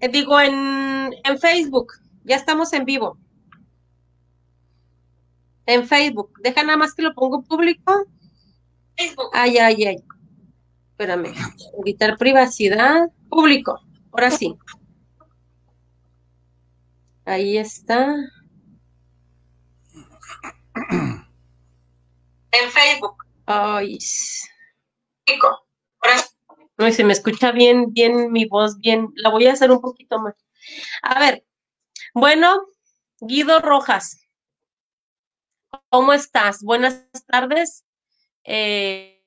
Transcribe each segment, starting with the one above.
Eh, digo, en, en Facebook, ya estamos en vivo. En Facebook, deja nada más que lo pongo público. Facebook. Ay, ay, ay. Espérame, evitar privacidad. Público, ahora sí. Ahí está. En Facebook. Ay. Público. No, y se me escucha bien, bien mi voz, bien. La voy a hacer un poquito más. A ver, bueno, Guido Rojas, ¿cómo estás? Buenas tardes. Eh,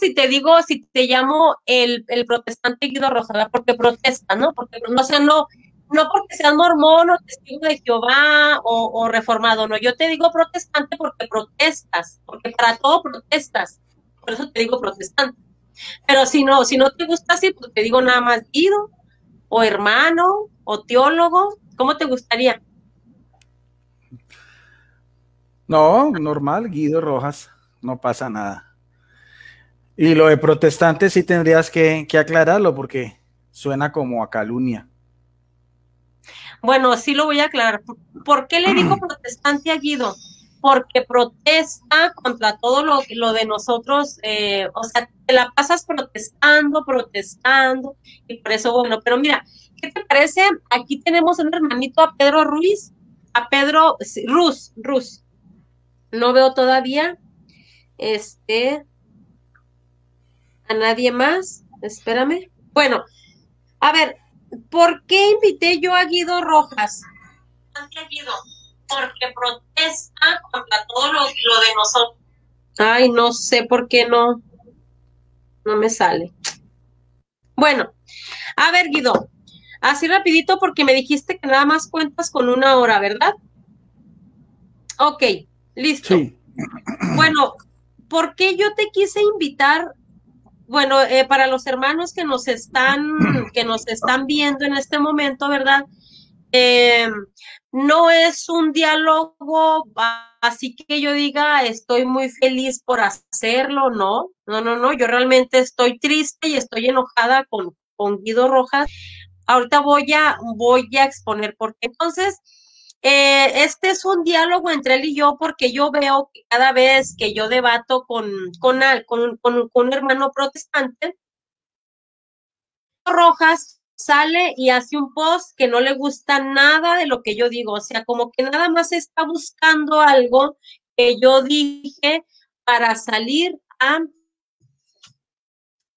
si te digo, si te llamo el, protestante Guido Rojas, porque protesta, ¿no? Porque, no, sea, no, no porque seas mormón o testigo de Jehová o, reformado, no, yo te digo protestante porque protestas, porque para todo protestas, por eso te digo protestante. Pero si no, si no te gusta así, pues te digo nada más Guido, o hermano, o teólogo, ¿cómo te gustaría? No, normal, Guido Rojas, no pasa nada. Y lo de protestante sí tendrías que, que aclararlo porque suena como a calumnia. Bueno, sí lo voy a aclarar. ¿Por qué le digo protestante a Guido? porque protesta contra todo lo, lo de nosotros, eh, o sea, te la pasas protestando, protestando, y por eso, bueno, pero mira, ¿qué te parece? Aquí tenemos un hermanito a Pedro Ruiz, a Pedro sí, Ruz, no veo todavía, este, a nadie más, espérame. Bueno, a ver, ¿por qué invité yo a Guido Rojas? Guido? porque protesta contra todo lo, de nosotros. Ay, no sé por qué no, no me sale. Bueno, a ver, Guido, así rapidito porque me dijiste que nada más cuentas con una hora, ¿verdad? Ok, listo. Bueno, ¿por qué yo te quise invitar bueno, eh, para los hermanos que nos están, que nos están viendo en este momento, ¿verdad? Eh, no es un diálogo así que yo diga estoy muy feliz por hacerlo, no, no, no, no, yo realmente estoy triste y estoy enojada con, con Guido Rojas. Ahorita voy a, voy a exponer porque entonces eh, este es un diálogo entre él y yo porque yo veo que cada vez que yo debato con, con, con, con un hermano protestante, Rojas sale y hace un post que no le gusta nada de lo que yo digo, o sea, como que nada más está buscando algo que yo dije para salir a,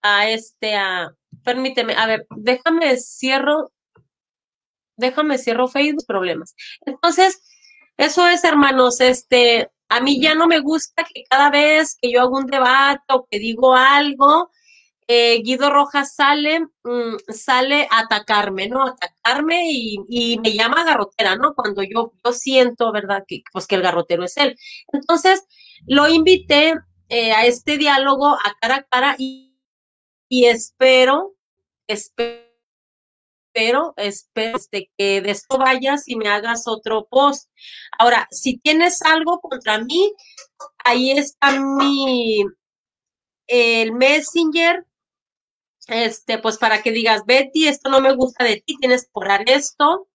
a este, a, permíteme, a ver, déjame cierro, déjame cierro Facebook, problemas. Entonces, eso es, hermanos, este, a mí ya no me gusta que cada vez que yo hago un debate o que digo algo, eh, Guido Rojas sale, mm, sale a atacarme, ¿no? Atacarme y, me llama garrotera, ¿no? Cuando yo, yo siento, ¿verdad? Que, pues que el garrotero es él. Entonces, lo invité eh, a este diálogo a cara a cara y, y espero, espero espero este, que de esto vayas y me hagas otro post. Ahora, si tienes algo contra mí, ahí está mi el Messenger este, pues para que digas, Betty, esto no me gusta de ti, tienes que orar esto,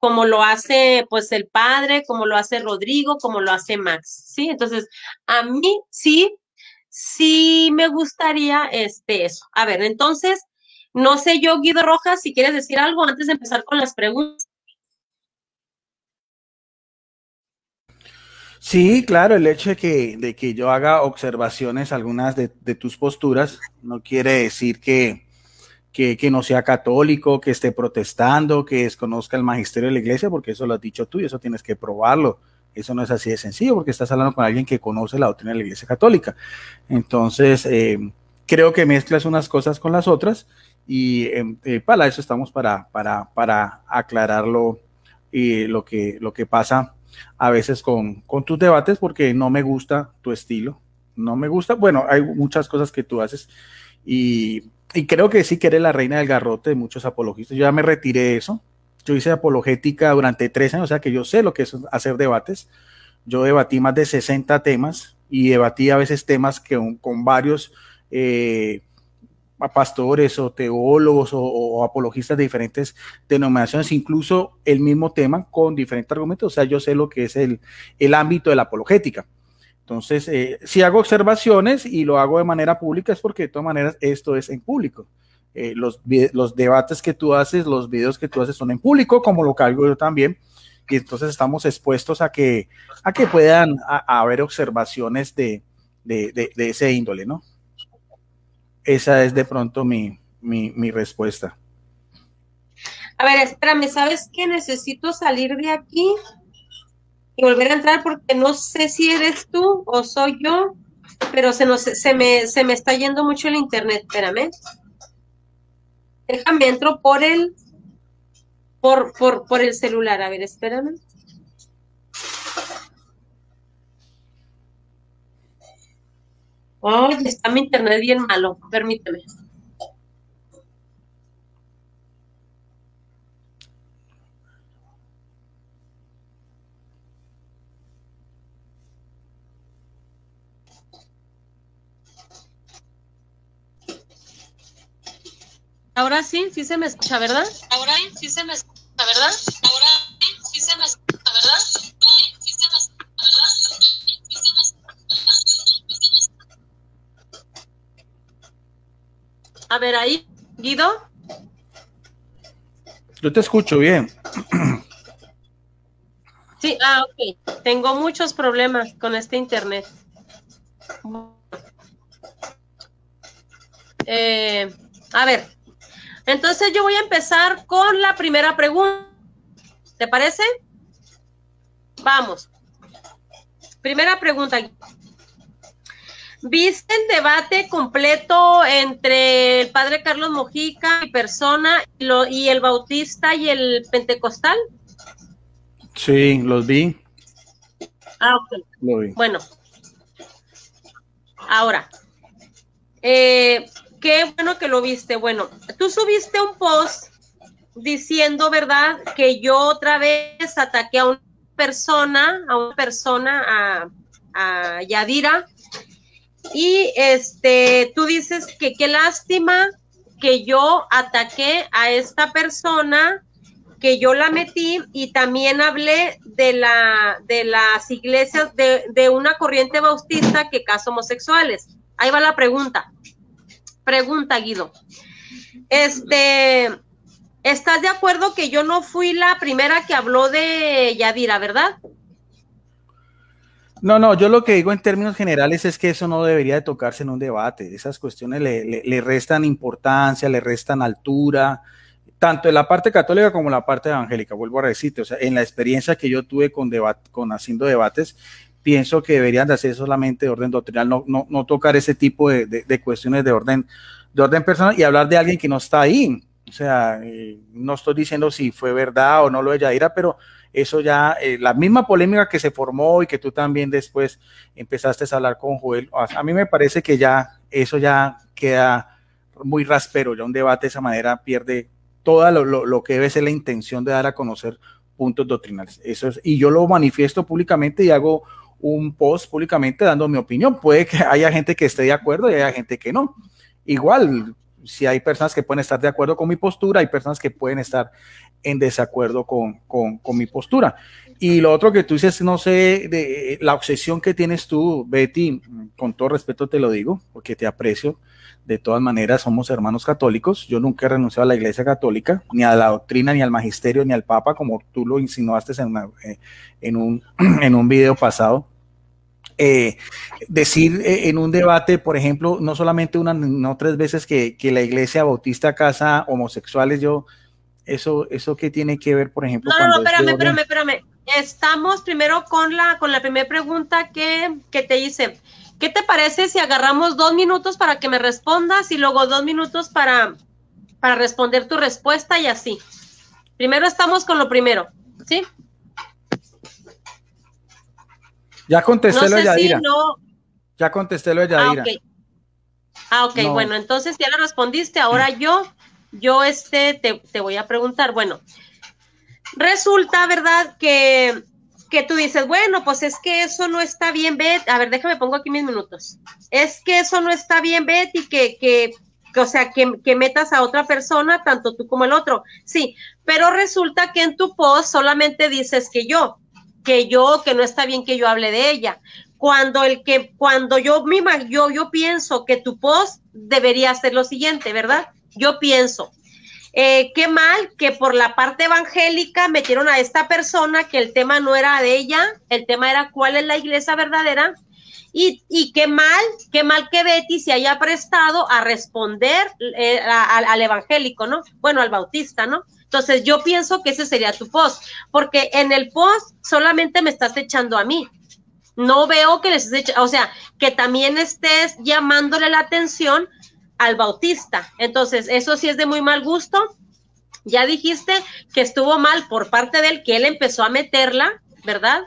como lo hace pues el padre, como lo hace Rodrigo, como lo hace Max, ¿sí? Entonces, a mí sí, sí me gustaría este, eso. A ver, entonces, no sé yo, Guido Rojas, si quieres decir algo antes de empezar con las preguntas. Sí, claro, el hecho de que, yo haga observaciones, algunas de, tus posturas, no quiere decir que, no sea católico, que esté protestando, que desconozca el magisterio de la iglesia, porque eso lo has dicho tú y eso tienes que probarlo. Eso no es así de sencillo, porque estás hablando con alguien que conoce la doctrina de la iglesia católica. Entonces, eh, creo que mezclas unas cosas con las otras y em, eh, para eso estamos para, para, para aclararlo y eh, lo que, lo que pasa a veces con, tus debates porque no me gusta tu estilo, no me gusta, bueno, hay muchas cosas que tú haces y, creo que sí que eres la reina del garrote de muchos apologistas, yo ya me retiré de eso, yo hice apologética durante tres años, o sea que yo sé lo que es hacer debates, yo debatí más de 60 temas y debatí a veces temas que con varios... Eh, a pastores o teólogos o, apologistas de diferentes denominaciones, incluso el mismo tema con diferentes argumentos. O sea, yo sé lo que es el, el ámbito de la apologética. Entonces, eh, si hago observaciones y lo hago de manera pública es porque de todas maneras esto es en público. Eh, los, los, debates que tú haces, los videos que tú haces son en público, como lo cargo yo también. Y entonces estamos expuestos a que, a que puedan haber observaciones de, de ese índole, ¿no? esa es de pronto mi, respuesta. A ver, espérame, ¿sabes qué? Necesito salir de aquí y volver a entrar porque no sé si eres tú o soy yo, pero se, nos, se, me, se me está yendo mucho el internet, espérame. Déjame, entro por el, por, por, por el celular, a ver, espérame. oh, está mi internet bien malo, permíteme. Ahora sí, sí se me escucha, ¿verdad? Ahora sí se me escucha, ¿verdad? Ahora sí se me escucha, ¿verdad? A ver, ahí, Guido. Yo te escucho bien. Sí, ah, ok. Tengo muchos problemas con este internet. Eh, a ver, entonces yo voy a empezar con la primera pregunta. ¿Te parece? Vamos. Primera pregunta. ¿Viste el debate completo entre el padre Carlos Mojica, y persona, y, el bautista y el pentecostal? Sí, los vi. Ah, ok. Bueno. Ahora, eh, qué bueno que lo viste. Bueno, tú subiste un post diciendo, ¿verdad?, que yo otra vez ataqué a una persona, a una persona, a Yadira, y este, tú dices que qué lástima que yo ataqué a esta persona, que yo la metí y también hablé de, la, de las iglesias, de, una corriente bautista que casa homosexuales. Ahí va la pregunta. Pregunta, Guido. Este, ¿estás de acuerdo que yo no fui la primera que habló de Yadira, verdad? No, no, yo lo que digo en términos generales es que eso no debería de tocarse en un debate. Esas cuestiones le, restan importancia, le restan altura, tanto en la parte católica como en la parte evangélica, vuelvo a decirte, o sea, en la experiencia que yo tuve con, con haciendo debates, pienso que deberían de hacer solamente de orden doctrinal, no, no, tocar ese tipo de, cuestiones de orden, de orden personal y hablar de alguien que no está ahí. O sea, eh, no estoy diciendo si fue verdad o no lo de Yadira, pero eso ya, eh, la misma polémica que se formó y que tú también después empezaste a hablar con Joel, a mí me parece que ya eso ya queda muy raspero, ya un debate de esa manera pierde todo lo, lo que debe ser la intención de dar a conocer puntos doctrinales. Eso es, y yo lo manifiesto públicamente y hago un post públicamente dando mi opinión. Puede que haya gente que esté de acuerdo y haya gente que no. Igual, si hay personas que pueden estar de acuerdo con mi postura, hay personas que pueden estar en desacuerdo con, con, mi postura. Y lo otro que tú dices, no sé, de eh, la obsesión que tienes tú, Betty, con todo respeto te lo digo, porque te aprecio. De todas maneras, somos hermanos católicos. Yo nunca he renunciado a la Iglesia Católica, ni a la doctrina, ni al magisterio, ni al Papa, como tú lo insinuaste en, una, eh, en, un, en un video pasado. Eh, decir en un debate, por ejemplo, no solamente una, no tres veces que, que la iglesia bautista casa homosexuales, yo eso, eso que tiene que ver, por ejemplo. No, no, no, espérame, espérame, espérame. Estamos primero con la, con la primera pregunta que, te hice. ¿Qué te parece si agarramos dos minutos para que me respondas y luego dos minutos para, para responder tu respuesta y así? Primero estamos con lo primero, ¿sí? Ya contesté lo de Yadira. Ya contesté lo de ah, Yadira. Ah, ok, ah, okay. bueno, entonces ya le respondiste. Ahora yo yo este, te, voy a preguntar, bueno, resulta, ¿verdad? Que, que tú dices, bueno, pues es que eso no está bien, Betty. A ver, déjame pongo aquí mis minutos. Es que eso no está bien, Betty, que, que, que o sea, que, metas a otra persona, tanto tú como el otro. Sí, pero resulta que en tu post solamente dices que yo, que yo, que no está bien que yo hable de ella. Cuando el que, cuando yo, misma yo, yo pienso que tu post debería ser lo siguiente, ¿verdad? yo pienso. Eh, qué mal que por la parte evangélica metieron a esta persona que el tema no era de ella, el tema era cuál es la iglesia verdadera. Y, qué mal, qué mal que Betty se haya prestado a responder eh, al evangélico, ¿no? Bueno, al bautista, ¿no? Entonces yo pienso que ese sería tu post, porque en el post solamente me estás echando a mí. No veo que les estés, o sea, que también estés llamándole la atención al Bautista. Entonces, eso sí es de muy mal gusto. Ya dijiste que estuvo mal por parte de él, que él empezó a meterla, ¿verdad?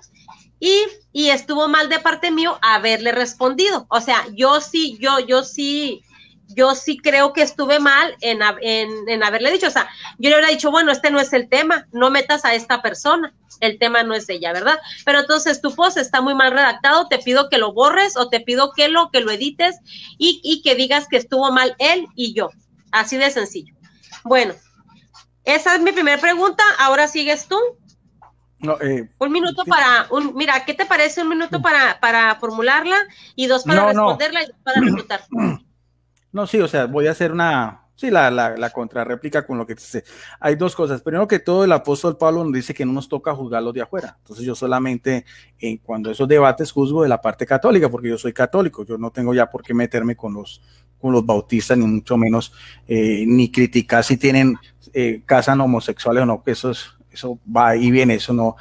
Y, y estuvo mal de parte mío haberle respondido. O sea, yo sí, yo, yo sí yo sí creo que estuve mal en, haberle dicho, o sea, yo le hubiera dicho, bueno, este no es el tema, no metas a esta persona, el tema no es ella, ¿verdad? Pero entonces tu post está muy mal redactado, te pido que lo borres o te pido que lo, que lo edites y, que digas que estuvo mal él y yo, así de sencillo. Bueno, esa es mi primera pregunta, ahora sigues tú. Eh, un minuto para, un, mira, ¿qué te parece un minuto para, formularla y dos para responderla y dos para reclutar? No, sí, o sea, voy a hacer una, sí, la, la, la contrarréplica con lo que dice. Hay dos cosas. Primero que todo, el apóstol Pablo nos dice que no nos toca juzgar los de afuera. Entonces yo solamente, en eh, cuando esos debates, juzgo de la parte católica, porque yo soy católico. Yo no tengo ya por qué meterme con los, con los bautistas, ni mucho menos, eh, ni criticar si tienen, eh, casan homosexuales o no, que eso eso va y viene, eso no,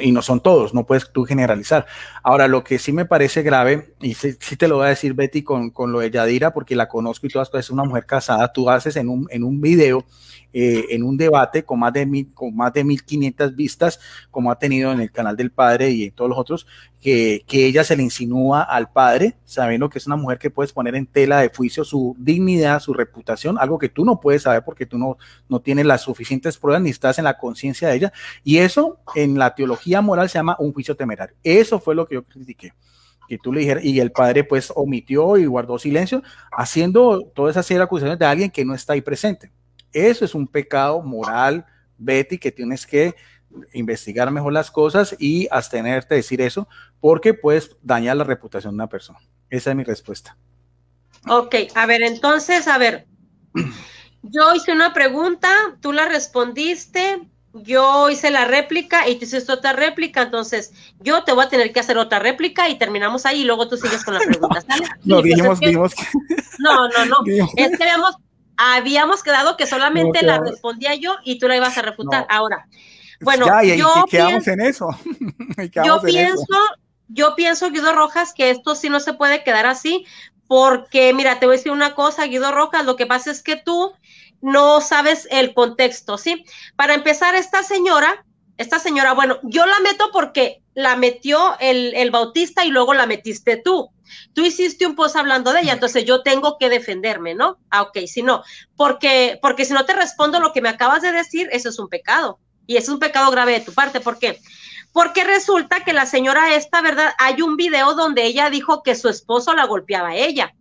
y no son todos, no puedes tú generalizar. Ahora, lo que sí me parece grave, y sí, te lo voy a decir Betty con, con, lo de Yadira, porque la conozco y todas cosas, es una mujer casada, tú haces en un, en un video, eh, en un debate con más, de mil, con más de 1500 vistas, como ha tenido en el canal del padre y en todos los otros, que, que ella se le insinúa al padre, sabiendo que es una mujer que puedes poner en tela de juicio su dignidad, su reputación, algo que tú no puedes saber porque tú no, no tienes las suficientes pruebas ni estás en la conciencia de ella. Y eso en la moral se llama un juicio temerario. Eso fue lo que yo critiqué. Que tú le dijeras, y el padre pues omitió y guardó silencio, haciendo todas esas acusaciones de alguien que no está ahí presente. Eso es un pecado moral, Betty, que tienes que investigar mejor las cosas y abstenerte de decir eso, porque puedes dañar la reputación de una persona. Esa es mi respuesta. Ok, a ver, entonces, a ver, yo hice una pregunta, tú la respondiste, yo hice la réplica y tú hiciste otra réplica, entonces yo te voy a tener que hacer otra réplica y terminamos ahí y luego tú sigues con las preguntas, No, dijimos, no, no, no. Es que habíamos, habíamos quedado que solamente la respondía yo y tú la ibas a refutar. Ahora, bueno, yo quedamos en eso. yo pienso, eso. yo pienso, Guido Rojas, que esto sí no se puede quedar así, porque mira, te voy a decir una cosa, Guido Rojas, lo que pasa es que tú no sabes el contexto, ¿sí? Para empezar, esta señora, esta señora, bueno, yo la meto porque la metió el, bautista y luego la metiste tú. Tú hiciste un post hablando de ella, entonces yo tengo que defenderme, ¿no? Ah, ok, si no, porque, porque si no te respondo lo que me acabas de decir, eso es un pecado. Y es un pecado grave de tu parte. ¿Por qué? Porque resulta que la señora esta, ¿verdad? Hay un video donde ella dijo que su esposo la golpeaba a ella.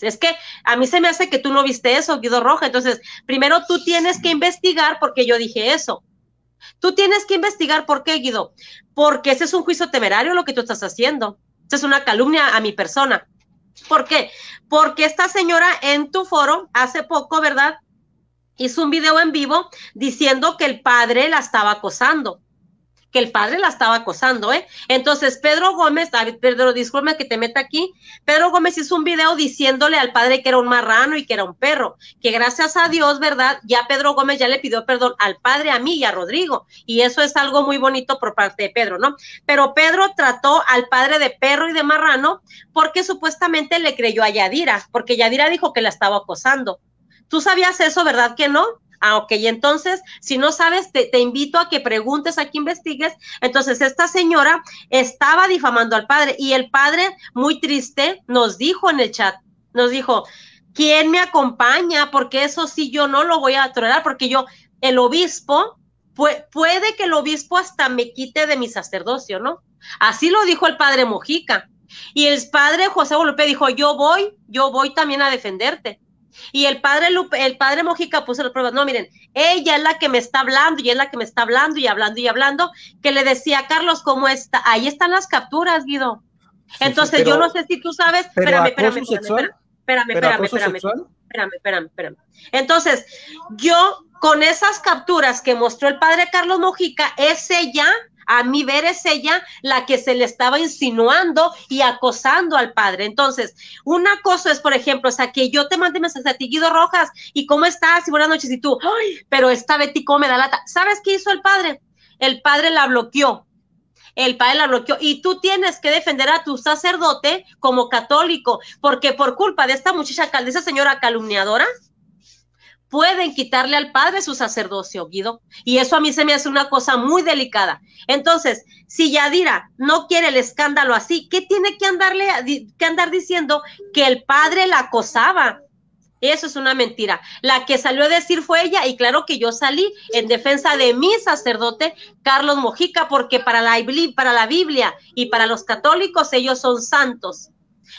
Es que a mí se me hace que tú no viste eso, Guido Roja. Entonces, primero tú tienes que investigar porque yo dije eso. Tú tienes que investigar por qué, Guido. Porque ese es un juicio temerario lo que tú estás haciendo. Esa es una calumnia a mi persona. ¿Por qué? Porque esta señora en tu foro hace poco, ¿verdad? Hizo un video en vivo diciendo que el padre la estaba acosando el padre la estaba acosando, ¿eh? Entonces, Pedro Gómez, Pedro, disculpe que te meta aquí, Pedro Gómez hizo un video diciéndole al padre que era un marrano y que era un perro, que gracias a Dios, ¿verdad? Ya Pedro Gómez ya le pidió perdón al padre, a mí y a Rodrigo, y eso es algo muy bonito por parte de Pedro, ¿no? Pero Pedro trató al padre de perro y de marrano porque supuestamente le creyó a Yadira, porque Yadira dijo que la estaba acosando. ¿Tú sabías eso, verdad que no? Ah, ok, y entonces, si no sabes, te, invito a que preguntes, a que investigues. Entonces, esta señora estaba difamando al padre y el padre, muy triste, nos dijo en el chat, nos dijo, ¿quién me acompaña? Porque eso sí, yo no lo voy a tolerar, porque yo, el obispo, puede, que el obispo hasta me quite de mi sacerdocio, ¿no? Así lo dijo el padre Mojica. Y el padre José Bolupe dijo, yo voy, yo voy también a defenderte. Y el padre el padre Mojica puso las pruebas. No, miren, ella es la que me está hablando y es la que me está hablando y hablando y hablando, que le decía, a Carlos, ¿cómo está? Ahí están las capturas, Guido. Entonces, yo no sé si tú sabes. Pero espérame, espérame, espérame, espérame, espérame, espérame, espérame, espérame, espérame. Entonces, yo con esas capturas que mostró el padre Carlos Mojica, es ella a mí ver es ella la que se le estaba insinuando y acosando al padre. Entonces, un acoso es, por ejemplo, o sea, que yo te mande mensajes a ti, Guido Rojas, ¿y cómo estás? Y buenas noches, y tú, Pero esta Betty, ¿cómo me da lata? ¿Sabes qué hizo el padre? El padre la bloqueó el padre la bloqueó. Y tú tienes que defender a tu sacerdote como católico, porque por culpa de esta muchacha, de esa señora calumniadora, pueden quitarle al padre su sacerdocio, Guido. Y eso a mí se me hace una cosa muy delicada. Entonces, si Yadira no quiere el escándalo así, ¿qué tiene que, andarle, que andar diciendo que el padre la acosaba? Eso es una mentira. La que salió a decir fue ella y claro que yo salí en defensa de mi sacerdote Carlos Mojica porque para la, para la Biblia y para los católicos ellos son santos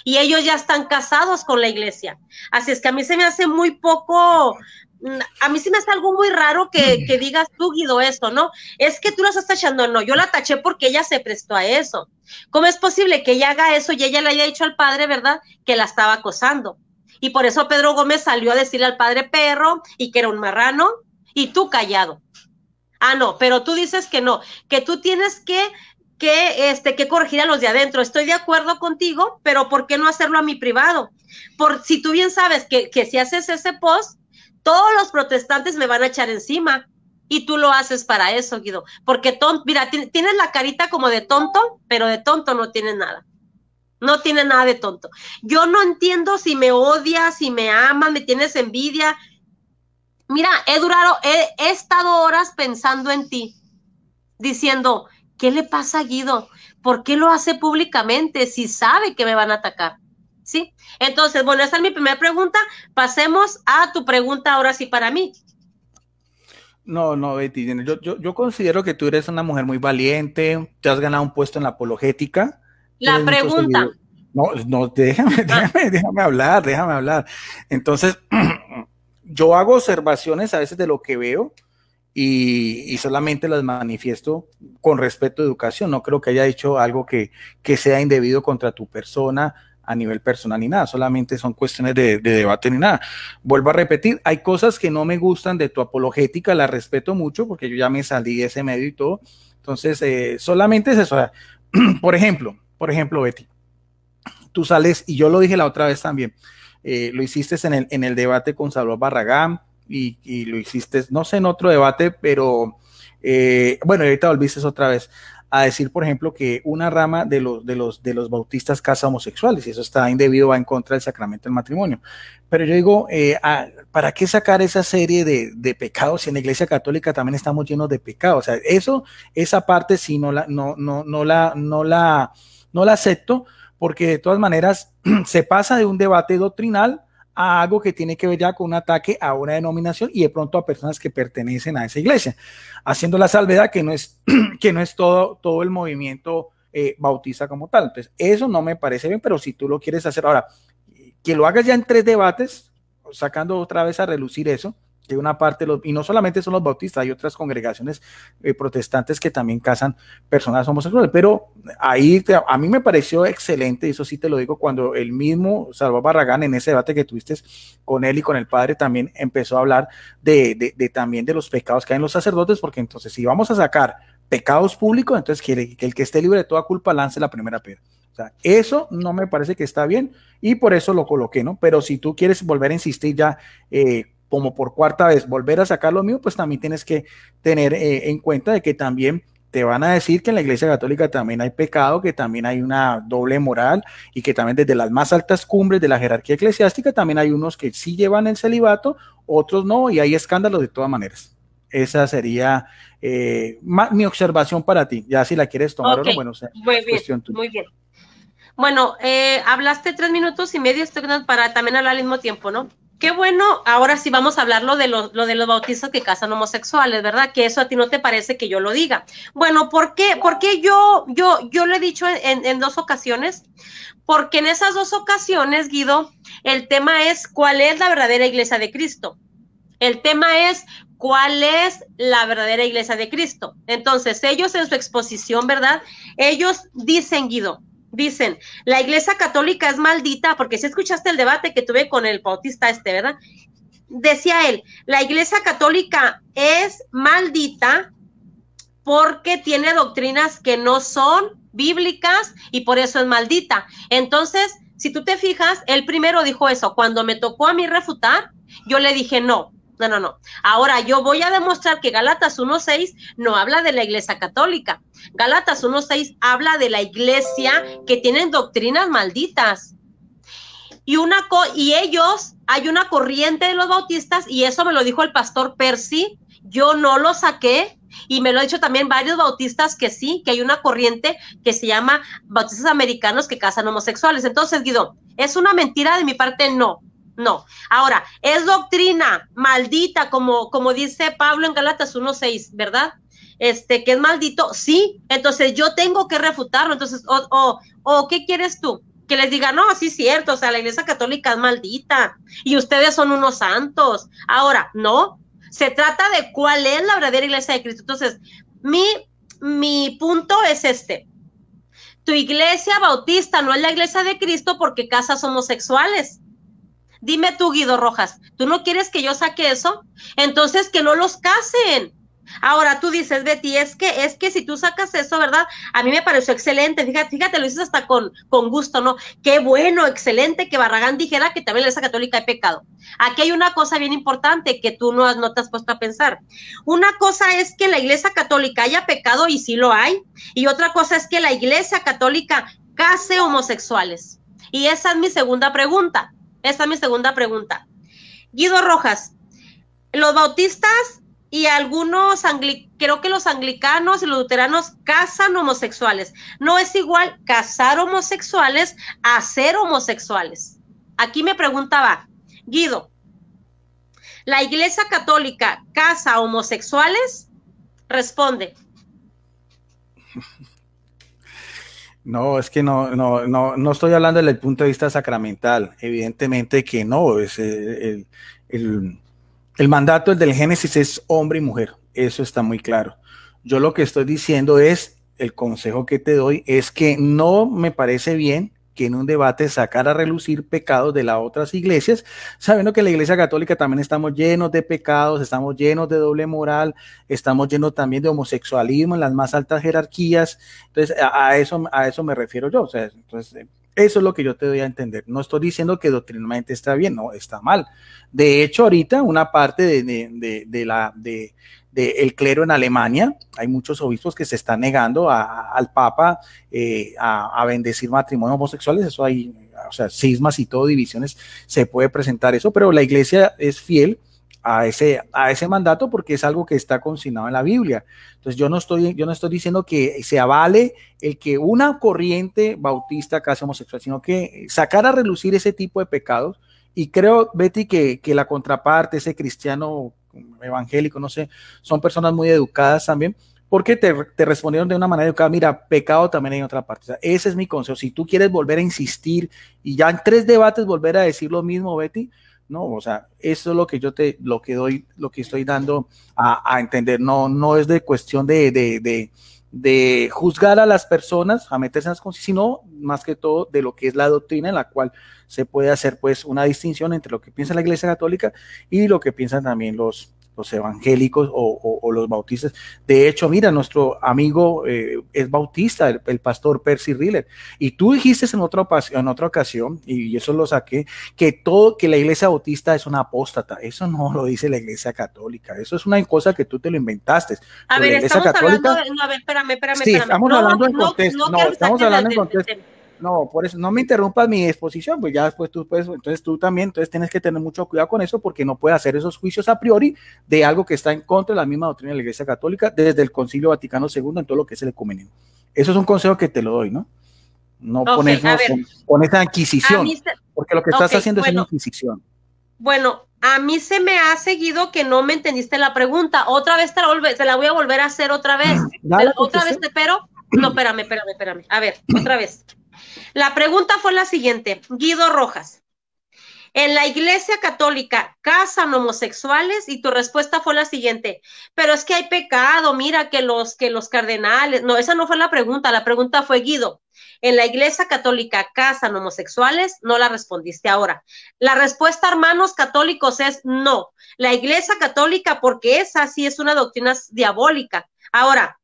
y ellos ya están casados con la iglesia. Así es que a mí se me hace muy poco, mm, a mí sí me hace algo muy raro mm. que, digas tú, Guido, eso, ¿no? Es que tú las estás echando, no, yo la taché porque ella se prestó a eso. ¿Cómo es posible que ella haga eso y ella le haya dicho al padre, verdad, que la estaba acosando? Y por eso Pedro Gómez salió a decirle al padre perro y que era un marrano y tú callado. Ah, no, pero tú dices que no, que tú tienes que que, este, que corregir a los de adentro. Estoy de acuerdo contigo, pero ¿por qué no hacerlo a mi privado? Por si tú bien sabes que, si haces ese post, todos los protestantes me van a echar encima. Y tú lo haces para eso, Guido. Porque, mira, tienes la carita como de tonto, pero de tonto no tienes nada. No tiene nada de tonto. Yo no entiendo si me odias, si me amas, me tienes envidia. Mira, he durado, he, estado horas pensando en ti, diciendo, ¿qué le pasa a Guido? ¿Por qué lo hace públicamente si sabe que me van a atacar? ¿Sí? Entonces, bueno, esa es mi primera pregunta. Pasemos a tu pregunta ahora sí para mí. No, no, Betty, yo, considero que tú eres una mujer muy valiente, te has ganado un puesto en la apologética. La pregunta. No, no, déjame, ah. déjame, déjame hablar, déjame hablar. Entonces, yo hago observaciones a veces de lo que veo, y, solamente las manifiesto con respeto a educación. No creo que haya hecho algo que, sea indebido contra tu persona a nivel personal ni nada, solamente son cuestiones de, debate ni nada. Vuelvo a repetir, hay cosas que no me gustan de tu apologética, la respeto mucho porque yo ya me salí de ese medio y todo. Entonces, eh, solamente es eso. por ejemplo, por ejemplo, Betty, tú sales, y yo lo dije la otra vez también, eh, lo hiciste en el, en el debate con Salvador Barragán, y, lo hiciste, no sé, en otro debate, pero eh, bueno, ahorita volviste otra vez a decir, por ejemplo, que una rama de los, de los, de los bautistas casa homosexuales, y eso está indebido, va en contra del sacramento del matrimonio. Pero yo digo, eh, ah, ¿para qué sacar esa serie de, pecados si en la Iglesia Católica también estamos llenos de pecados? O sea, eso, esa parte sí no la, no, no, no la, no la, no la acepto, porque de todas maneras se pasa de un debate doctrinal a algo que tiene que ver ya con un ataque a una denominación y de pronto a personas que pertenecen a esa iglesia, haciendo la salvedad que no es, que no es todo, todo el movimiento eh, bautista como tal. Entonces, eso no me parece bien, pero si tú lo quieres hacer ahora, que lo hagas ya en tres debates, sacando otra vez a relucir eso, de una parte, y no solamente son los bautistas, hay otras congregaciones eh, protestantes que también casan personas homosexuales, pero ahí a mí me pareció excelente, y eso sí te lo digo, cuando el mismo Salvador Barragán en ese debate que tuviste con él y con el padre también empezó a hablar de, también de los pecados que hay en los sacerdotes, porque entonces si vamos a sacar pecados públicos, entonces quiere que el que esté libre de toda culpa lance la primera piedra eso no me parece que está bien y por eso lo coloqué, ¿no? Pero si tú quieres volver a insistir ya eh, como por cuarta vez volver a sacar lo mío, pues también tienes que tener eh, en cuenta de que también te van a decir que en la Iglesia Católica también hay pecado, que también hay una doble moral y que también desde las más altas cumbres de la jerarquía eclesiástica también hay unos que sí llevan el celibato, otros no, y hay escándalos de todas maneras. Esa sería eh, mi observación para ti, ya si la quieres tomar o no, bueno, o sea, muy bien, Bueno, eh, hablaste tres minutos y medio, para también hablar al mismo tiempo, ¿no? Qué bueno, ahora sí vamos a hablar lo de, lo, de los bautistas que casan homosexuales, ¿verdad? Que eso a ti no te parece que yo lo diga. Bueno, ¿por qué? Porque yo, yo, yo lo he dicho en, en dos ocasiones, porque en esas dos ocasiones, Guido, el tema es cuál es la verdadera iglesia de Cristo. El tema es cuál es la verdadera iglesia de Cristo. Entonces, ellos en su exposición, ¿verdad? Ellos dicen, Guido, Dicen, la iglesia católica es maldita, porque si escuchaste el debate que tuve con el bautista este, ¿verdad? Decía él, la iglesia católica es maldita porque tiene doctrinas que no son bíblicas y por eso es maldita. Entonces, si tú te fijas, él primero dijo eso. Cuando me tocó a mí refutar, yo le dije, no, no, no, no. Ahora yo voy a demostrar que Galatas 1.6 no habla de la iglesia católica. Galatas 1.6 habla de la iglesia que tienen doctrinas malditas. Y, una co y ellos, hay una corriente de los bautistas, y eso me lo dijo el pastor Percy, yo no lo saqué, y me lo han dicho también varios bautistas que sí, que hay una corriente que se llama bautistas americanos que casan homosexuales. Entonces, Guido, ¿es una mentira de mi parte? No. No. Ahora, es doctrina maldita, como, como dice Pablo en Galatas 1.6, ¿verdad? Este, que es maldito, sí, entonces yo tengo que refutarlo, entonces, o, ¿qué quieres tú? Que les diga, no, sí es cierto, o sea, la iglesia católica es maldita y ustedes son unos santos. Ahora, no, se trata de cuál es la verdadera iglesia de Cristo. Entonces, mi, mi punto es este. Tu iglesia bautista no es la iglesia de Cristo porque casas homosexuales Dime tú, Guido Rojas, ¿tú no quieres que yo saque eso? Entonces que no los casen. Ahora tú dices, Betty, es que es que si tú sacas eso, ¿verdad? A mí me pareció excelente. Fíjate, fíjate, lo dices hasta con, con gusto, ¿no? Qué bueno, excelente que Barragán dijera que también la iglesia católica hay pecado. Aquí hay una cosa bien importante que tú no, has, no te has puesto a pensar. Una cosa es que la iglesia católica haya pecado y sí lo hay, y otra cosa es que la iglesia católica case homosexuales. Y esa es mi segunda pregunta. Esta es mi segunda pregunta. Guido Rojas, los bautistas y algunos, creo que los anglicanos y los luteranos casan homosexuales. No es igual casar homosexuales a ser homosexuales. Aquí me preguntaba, Guido, ¿la Iglesia Católica casa homosexuales? Responde. No, es que no, no, no, no estoy hablando desde el punto de vista sacramental. Evidentemente que no. Es eh, el, el mandato del Génesis es hombre y mujer. Eso está muy claro. Yo lo que estoy diciendo es, el consejo que te doy es que no me parece bien que en un debate sacar a relucir pecados de las otras iglesias, sabiendo que la iglesia católica también estamos llenos de pecados, estamos llenos de doble moral, estamos llenos también de homosexualismo en las más altas jerarquías. Entonces, a, eso, a eso me refiero yo. sea, entonces, eso es lo que yo te doy a entender. No estoy diciendo que doctrinalmente está bien, no, está mal. De hecho, ahorita una parte de, de la, de, del clero en Alemania. Hay muchos obispos que se están negando al Papa eh, a, bendecir matrimonios homosexuales. Eso hay, o sea, sismas y todo, divisiones, se puede presentar eso, pero la iglesia es fiel. A ese, a ese mandato porque es algo que está consignado en la Biblia. Entonces yo no estoy, yo no estoy diciendo que se avale el que una corriente bautista casi homosexual, sino que sacar a relucir ese tipo de pecados y creo, Betty, que, que, la contraparte, ese cristiano evangélico, no sé, son personas muy educadas también, porque te, respondieron de una manera educada, mira, pecado también hay en otra parte. O sea, ese es mi consejo. Si tú quieres volver a insistir y ya en tres debates volver a decir lo mismo, Betty, no, o sea, eso es lo que yo te, lo que doy, lo que estoy dando a, entender. No, no es de cuestión de, de de juzgar a las personas, a meterse en las cosas, sino más que todo de lo que es la doctrina en la cual se puede hacer pues una distinción entre lo que piensa la Iglesia Católica y lo que piensan también los, los evangélicos o, los bautistas. De hecho, mira, nuestro amigo eh, es bautista, el, pastor Percy Riller, y tú dijiste en otra, en otra ocasión, y eso lo saqué, que todo, que la iglesia bautista es una apóstata. Eso no lo dice la iglesia católica, eso es una cosa que tú te lo inventaste. A ver, estamos hablando, de, no, estamos hablando no estamos hablando en contexto. No, por eso no me interrumpas mi exposición, pues ya después tú puedes, entonces tú también, entonces tienes que tener mucho cuidado con eso porque no puedes hacer esos juicios a priori de algo que está en contra de la misma doctrina de la Iglesia Católica desde el Concilio Vaticano II en todo lo que es el ecumenismo. Eso es un consejo que te lo doy, ¿no? No pones, con, esa adquisición, porque lo que estás haciendo es una adquisición. Bueno, a mí se me ha seguido que no me entendiste la pregunta. Otra vez te la, voy a volver a hacer otra vez. otra vez, te, pero... No, espérame, espérame, espérame. A ver, otra vez. La pregunta fue la siguiente, Guido Rojas. En la iglesia católica casan homosexuales y tu respuesta fue la siguiente, pero es que hay pecado, mira que los que los cardenales, no, esa no fue la pregunta, la pregunta fue Guido. En la iglesia católica casan homosexuales, no la respondiste ahora. La respuesta, hermanos católicos, es no. La iglesia católica, porque esa sí es una doctrina diabólica. Ahora,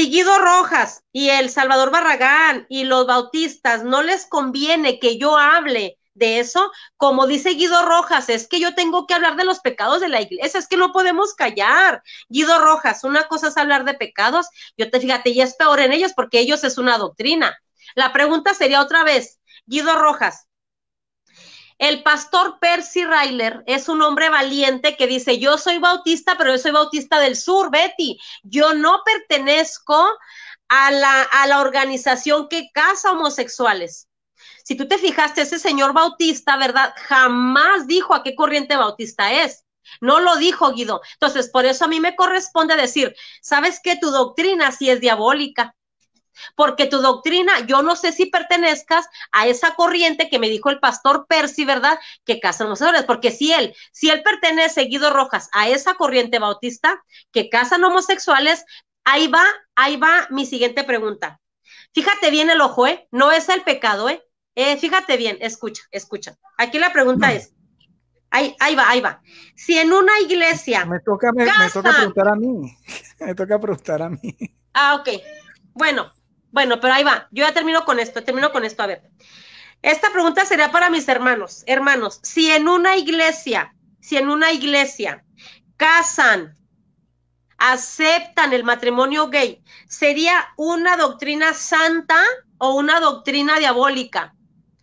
Guido Rojas y el Salvador Barragán y los bautistas, no les conviene que yo hable de eso, como dice Guido Rojas, es que yo tengo que hablar de los pecados de la iglesia, es que no podemos callar. Guido Rojas, una cosa es hablar de pecados, yo te fíjate, y es peor en ellos porque ellos es una doctrina. La pregunta sería otra vez, Guido Rojas, el pastor Percy Rayler es un hombre valiente que dice, yo soy bautista, pero yo soy bautista del sur, Betty. Yo no pertenezco a la, a la organización que caza homosexuales. Si tú te fijaste, ese señor bautista, ¿verdad? Jamás dijo a qué corriente bautista es. No lo dijo Guido. Entonces, por eso a mí me corresponde decir, ¿sabes qué? Tu doctrina sí es diabólica porque tu doctrina, yo no sé si pertenezcas a esa corriente que me dijo el pastor Percy, ¿verdad? Que casan homosexuales, porque si él, si él pertenece, Guido Rojas, a esa corriente bautista que casan homosexuales, ahí va, ahí va mi siguiente pregunta. Fíjate bien el ojo, ¿eh? No es el pecado, ¿eh? eh fíjate bien, escucha, escucha. Aquí la pregunta es, ahí, ahí va, ahí va. Si en una iglesia... Me toca, me toca preguntar a mí, me toca preguntar a mí. Ah, ok. Bueno, bueno, pero ahí va. Yo ya termino con esto, termino con esto. A ver, esta pregunta sería para mis hermanos. Hermanos, si en una iglesia, si en una iglesia casan, aceptan el matrimonio gay, ¿sería una doctrina santa o una doctrina diabólica?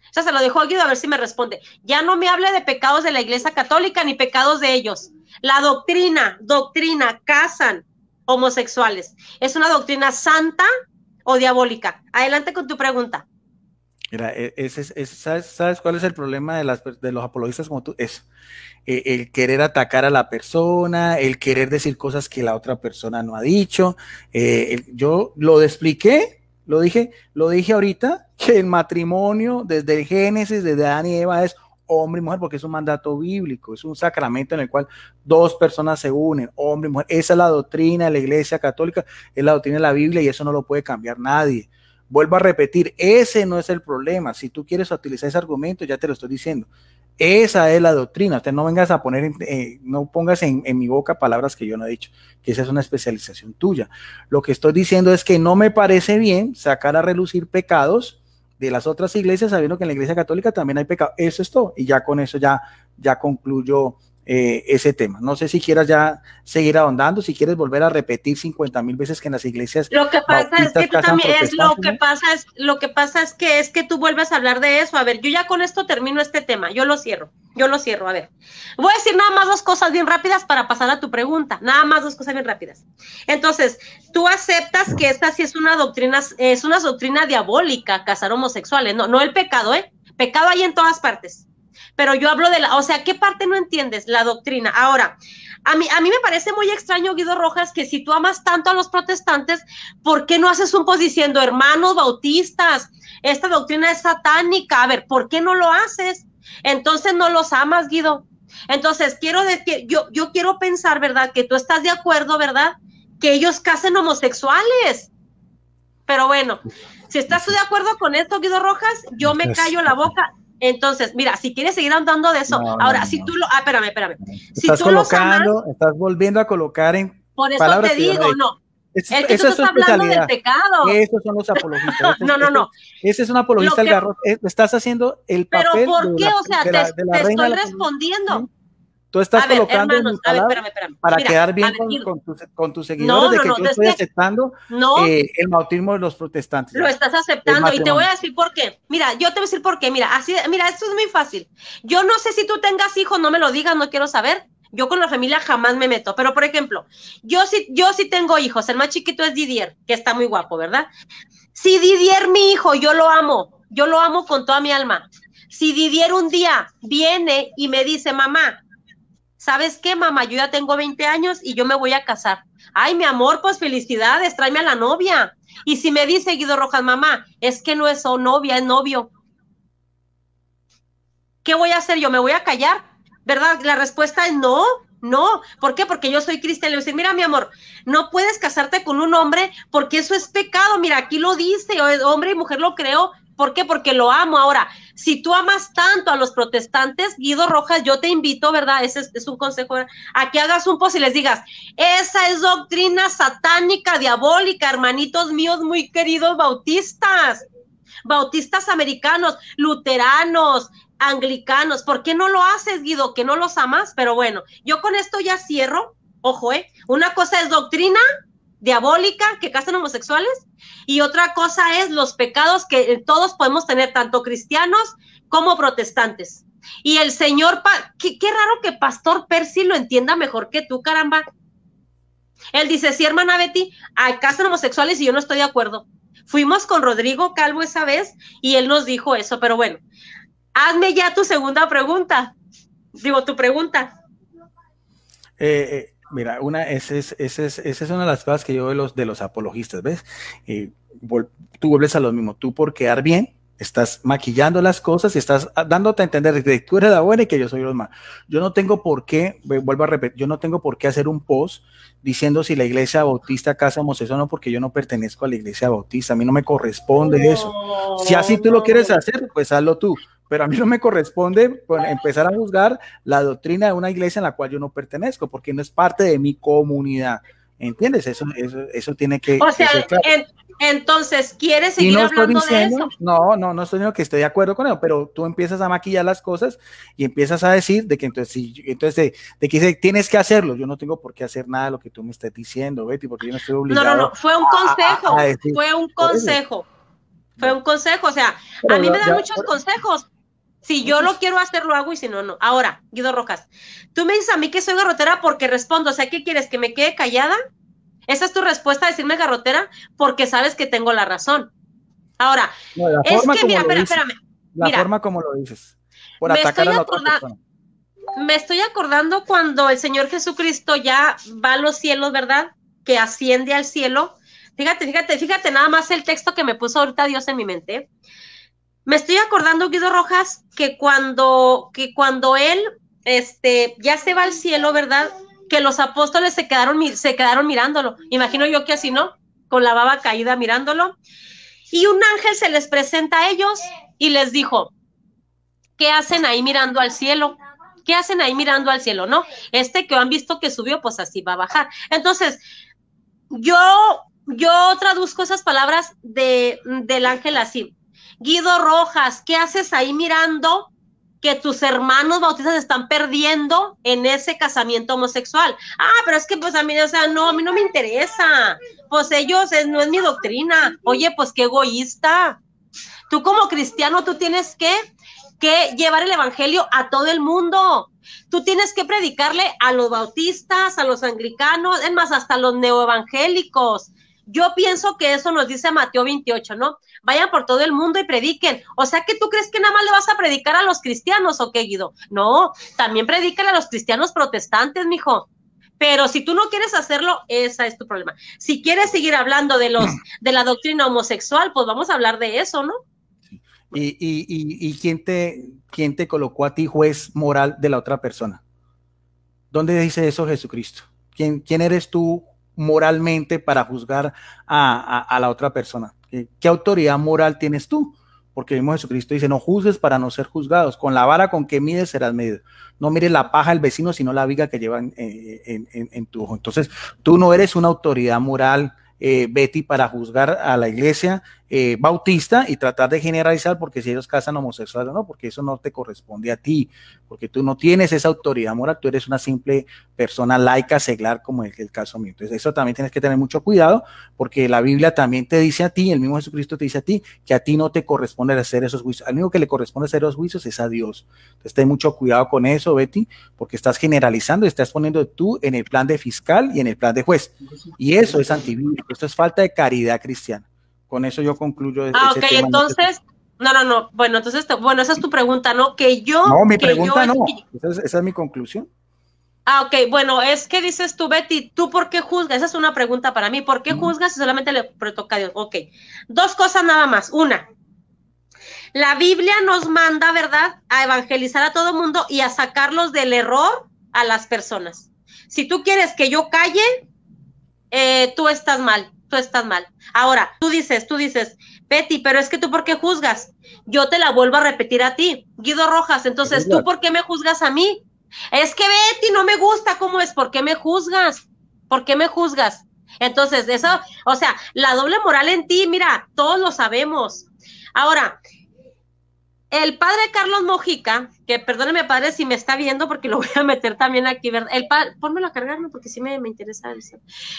O sea, se lo dejo a Guido a ver si me responde. Ya no me hable de pecados de la iglesia católica ni pecados de ellos. La doctrina, doctrina, casan homosexuales. ¿Es una doctrina santa o diabólica. Adelante con tu pregunta. Mira, e, es, es, ¿sabes, cuál es el problema de, las, de los apologistas como tú? Es e, el querer atacar a la persona, el querer decir cosas que la otra persona no ha dicho. Eh, yo lo expliqué, lo dije, lo dije ahorita, que el matrimonio desde el Génesis, desde Adán y Eva es hombre y mujer, porque es un mandato bíblico, es un sacramento en el cual dos personas se unen, hombre y mujer. Esa es la doctrina de la Iglesia Católica, es la doctrina de la Biblia y eso no lo puede cambiar nadie. Vuelvo a repetir, ese no es el problema. Si tú quieres utilizar ese argumento, ya te lo estoy diciendo. Esa es la doctrina. Usted no vengas a poner, eh, no pongas en, mi boca palabras que yo no he dicho, que esa es una especialización tuya. Lo que estoy diciendo es que no me parece bien sacar a relucir pecados de las otras iglesias, sabiendo que en la iglesia católica también hay pecado. Eso es todo. Y ya con eso ya, ya concluyo eh, ese tema. No sé si quieras ya seguir ahondando, si quieres volver a repetir 50 mil veces que en las iglesias. Lo que pasa es que tú también es lo que pasa es lo que pasa es que es que tú vuelves a hablar de eso. A ver, yo ya con esto termino este tema. Yo lo cierro. Yo lo cierro. A ver, voy a decir nada más dos cosas bien rápidas para pasar a tu pregunta. Nada más dos cosas bien rápidas. Entonces, tú aceptas que esta sí es una doctrina es una doctrina diabólica casar homosexuales. No, no el pecado, ¿eh? Pecado hay en todas partes pero yo hablo de la, o sea, ¿qué parte no entiendes? La doctrina. Ahora, a mí, a mí me parece muy extraño, Guido Rojas, que si tú amas tanto a los protestantes, ¿por qué no haces un post diciendo, hermanos bautistas, esta doctrina es satánica? A ver, ¿por qué no lo haces? Entonces no los amas, Guido. Entonces, quiero decir, yo, yo quiero pensar, ¿verdad? Que tú estás de acuerdo, ¿verdad? Que ellos casen homosexuales. Pero bueno, si estás tú de acuerdo con esto, Guido Rojas, yo me callo la boca entonces, mira, si quieres seguir andando de eso, ahora, si tú lo, ah, espérame, espérame. Si tú colocando, lo colocando, estás volviendo a colocar en. Por eso te digo, no. Es, que tú estás hablando del pecado. Esos son los apologistas. no, no, no. Ese es un apologista del garrote. Estás haciendo el papel. Pero ¿por qué? o sea, te estoy respondiendo. Tú estás colocando para quedar bien con, con, tus, seguidores de que tú aceptando eh, el bautismo de los protestantes. Lo estás aceptando y te voy a decir por qué. Mira, yo te voy a decir por qué. Mira, así, mira, esto es muy fácil. Yo no sé si tú tengas hijos, no me lo digas, no quiero saber. Yo con la familia jamás me meto, pero por ejemplo, yo sí, yo sí tengo hijos. El más chiquito es Didier, que está muy guapo, ¿verdad? Si Didier, mi hijo, yo lo amo, yo lo amo con toda mi alma. Si Didier un día viene y me dice, mamá, ¿sabes qué, mamá? Yo ya tengo 20 años y yo me voy a casar. Ay, mi amor, pues felicidades, tráeme a la novia. Y si me dice Guido Rojas, mamá, es que no es o novia, es novio. ¿Qué voy a hacer? Yo me voy a callar, ¿verdad? La respuesta es no, no. ¿Por qué? Porque yo soy cristiana. Le voy decir, mira, mi amor, no puedes casarte con un hombre porque eso es pecado. Mira, aquí lo dice, hombre y mujer lo creo. ¿Por qué? Porque lo amo. Ahora, si tú amas tanto a los protestantes, Guido Rojas, yo te invito, ¿verdad? Ese es, un consejo, a que hagas un post y les digas, esa es doctrina satánica, diabólica, hermanitos míos muy queridos bautistas, bautistas americanos, luteranos, anglicanos. ¿Por qué no lo haces, Guido? Que no los amas, pero bueno, yo con esto ya cierro. Ojo, ¿eh? Una cosa es doctrina diabólica que casan homosexuales y otra cosa es los pecados que todos podemos tener, tanto cristianos como protestantes. Y el Señor, qué, qué, raro que Pastor Percy lo entienda mejor que tú, caramba. Él dice, sí, hermana Betty, casan homosexuales y yo no estoy de acuerdo. Fuimos con Rodrigo Calvo esa vez y él nos dijo eso, pero bueno, hazme ya tu segunda pregunta. Digo, tu pregunta. Eh, eh, Mira, una, esa es, una de las cosas que yo veo de los, de los apologistas, ¿ves? Eh, tú vuelves a lo mismo, tú por quedar bien, estás maquillando las cosas y estás ah, dándote a entender que tú eres la buena y que yo soy los malos, Yo no tengo por qué, vuelvo a repetir, yo no tengo por qué hacer un post diciendo si la iglesia bautista casa homosexual o no, porque yo no pertenezco a la iglesia bautista, a mí no me corresponde eso. Si así tú lo quieres hacer, pues hazlo tú, pero a mí no me corresponde pues, empezar a juzgar la doctrina de una iglesia en la cual yo no pertenezco, porque no es parte de mi comunidad. ¿Entiendes? Eso, eso, tiene que. O sea, ser entonces, ¿quieres seguir no hablando de eso? No, no, no estoy diciendo que esté de acuerdo con eso, pero tú empiezas a maquillar las cosas y empiezas a decir de que entonces, si, entonces de, que tienes que hacerlo. Yo no tengo por qué hacer nada de lo que tú me estás diciendo, Betty, porque yo no estoy obligado. No, no, no, fue un consejo, fue un consejo. Fue un consejo, o sea, a mí me dan muchos consejos, si yo lo quiero hacer, lo hago y si no, no. Ahora, Guido Rojas, tú me dices a mí que soy garrotera porque respondo, o sea, ¿qué quieres? ¿Que me quede callada? Esa es tu respuesta decirme garrotera porque sabes que tengo la razón. Ahora, es que, mira, espérame, espérame. La forma como lo dices. Por me atacar estoy Me estoy acordando cuando el Señor Jesucristo ya va a los cielos, ¿verdad? Que asciende al cielo. Fíjate, fíjate, fíjate nada más el texto que me puso ahorita Dios en mi mente. Me estoy acordando, Guido Rojas, que cuando, que cuando él este, ya se va al cielo, ¿verdad? Que los apóstoles se quedaron, se quedaron mirándolo. Imagino yo que así, ¿no? Con la baba caída mirándolo. Y un ángel se les presenta a ellos y les dijo, ¿qué hacen ahí mirando al cielo? ¿Qué hacen ahí mirando al cielo? No, este que han visto que subió, pues así va a bajar. Entonces, yo, yo traduzco esas palabras de, del ángel así. Guido Rojas, ¿qué haces ahí mirando que tus hermanos bautistas están perdiendo en ese casamiento homosexual? Ah, pero es que pues a mí, o sea, no, a mí no me interesa. Pues ellos, no es mi doctrina. Oye, pues qué egoísta. Tú como cristiano, tú tienes que, que llevar el evangelio a todo el mundo. Tú tienes que predicarle a los bautistas, a los anglicanos, es más, hasta a los neoevangélicos. Yo pienso que eso nos dice Mateo 28, ¿no? Vayan por todo el mundo y prediquen. O sea que tú crees que nada más le vas a predicar a los cristianos, ¿o qué, Guido? No, también predícale a los cristianos protestantes, mijo. Pero si tú no quieres hacerlo, esa es tu problema. Si quieres seguir hablando de los de la doctrina homosexual, pues vamos a hablar de eso, ¿no? ¿Y, quién, te, quién te colocó a ti juez moral de la otra persona? ¿Dónde dice eso Jesucristo? quién eres tú moralmente para juzgar a, la otra persona? ¿Qué, autoridad moral tienes tú? Porque mismo Jesucristo dice, no juzgues para no ser juzgados, con la vara con que mides serás medido. No mires la paja del vecino, sino la viga que llevan eh, en, tu ojo. Entonces, tú no eres una autoridad moral, eh, Betty, para juzgar a la iglesia, eh, bautista y tratar de generalizar porque si ellos casan homosexuales o no, porque eso no te corresponde a ti, porque tú no tienes esa autoridad moral, tú eres una simple persona laica, seglar, como es el caso mío. Entonces, eso también tienes que tener mucho cuidado porque la Biblia también te dice a ti, el mismo Jesucristo te dice a ti, que a ti no te corresponde hacer esos juicios. Al único que le corresponde hacer esos juicios es a Dios. Entonces, ten mucho cuidado con eso, Betty, porque estás generalizando y estás poniendo tú en el plan de fiscal y en el plan de juez. Y eso es antibíblico, esto es falta de caridad cristiana. Con eso yo concluyo. E-, ah, ok, entonces, no, no, no. Bueno, entonces, bueno, esa es tu pregunta, ¿no? Que yo. No, mi pregunta no. Esa es, mi conclusión. Ah, ok, bueno, es que dices tú, Betty, ¿tú por qué juzgas? Esa es una pregunta para mí. ¿Por qué juzgas si solamente le toca a Dios? Ok. Dos cosas nada más. Una, la Biblia nos manda, ¿verdad?, a evangelizar a todo el mundo y a sacarlos del error a las personas. Si tú quieres que yo calle, eh, tú estás mal tú estás mal. Ahora, tú dices, tú dices, Betty, pero es que tú por qué juzgas? Yo te la vuelvo a repetir a ti, Guido Rojas, entonces tú por qué me juzgas a mí? Es que Betty no me gusta cómo es, ¿por qué me juzgas? ¿Por qué me juzgas? Entonces, eso, o sea, la doble moral en ti, mira, todos lo sabemos. Ahora, el padre Carlos Mojica, que perdóneme padre si me está viendo porque lo voy a meter también aquí, ¿verdad? El padre, pónmelo a cargarme porque sí me, interesa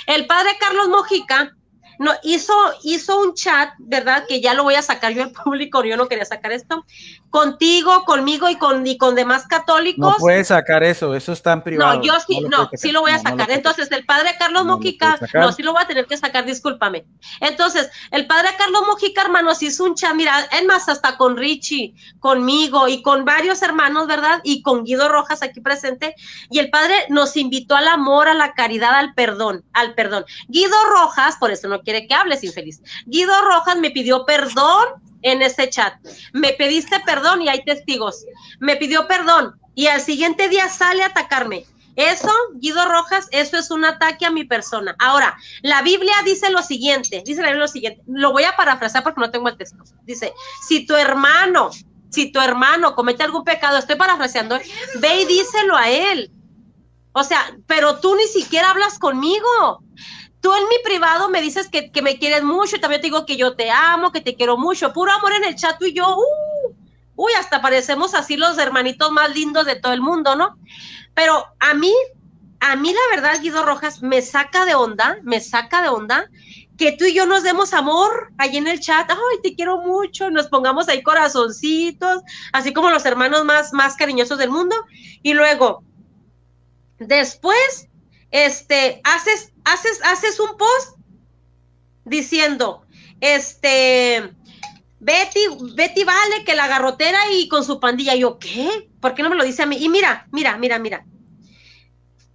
El padre Carlos Mojica no, hizo, hizo un chat, ¿verdad? Que ya lo voy a sacar yo al público, yo no quería sacar esto, contigo, conmigo y con, y con demás católicos. No puedes sacar eso, eso está en privado. No, yo sí, no, sí lo voy a sacar. Entonces, el padre Carlos Mojica, no, sí lo voy a tener que sacar, discúlpame. Entonces, el padre Carlos Mojica, hermanos, hizo un chat, mira, es más, hasta con Richie, conmigo y con varios hermanos, ¿verdad? Y con Guido Rojas aquí presente. Y el padre nos invitó al amor, a la caridad, al perdón, al perdón. Guido Rojas, por eso no quiero que hables, infeliz. Guido Rojas me pidió perdón en ese chat. Me pediste perdón y hay testigos. Me pidió perdón y al siguiente día sale a atacarme. Eso, Guido Rojas, eso es un ataque a mi persona. Ahora, la Biblia dice lo siguiente, dice lo siguiente, lo voy a parafrasar porque no tengo el texto. Dice, si tu hermano, si tu hermano comete algún pecado, estoy parafraseando, ve y díselo a él. O sea, pero tú ni siquiera hablas conmigo. Tú en mi privado me dices que, me quieres mucho y también te digo que yo te amo, que te quiero mucho. Puro amor en el chat, tú y yo. Uh, uy, hasta parecemos así los hermanitos más lindos de todo el mundo, ¿no? Pero a mí, a mí la verdad, Guido Rojas, me saca de onda, me saca de onda que tú y yo nos demos amor ahí en el chat, ay, te quiero mucho, nos pongamos ahí corazoncitos, así como los hermanos más, más cariñosos del mundo. Y luego, después, este, haces haces, haces un post diciendo, este, Betty, Betty vale que la garrotera y con su pandilla. Yo, ¿qué? ¿Por qué no me lo dice a mí? Y mira, mira, mira, mira.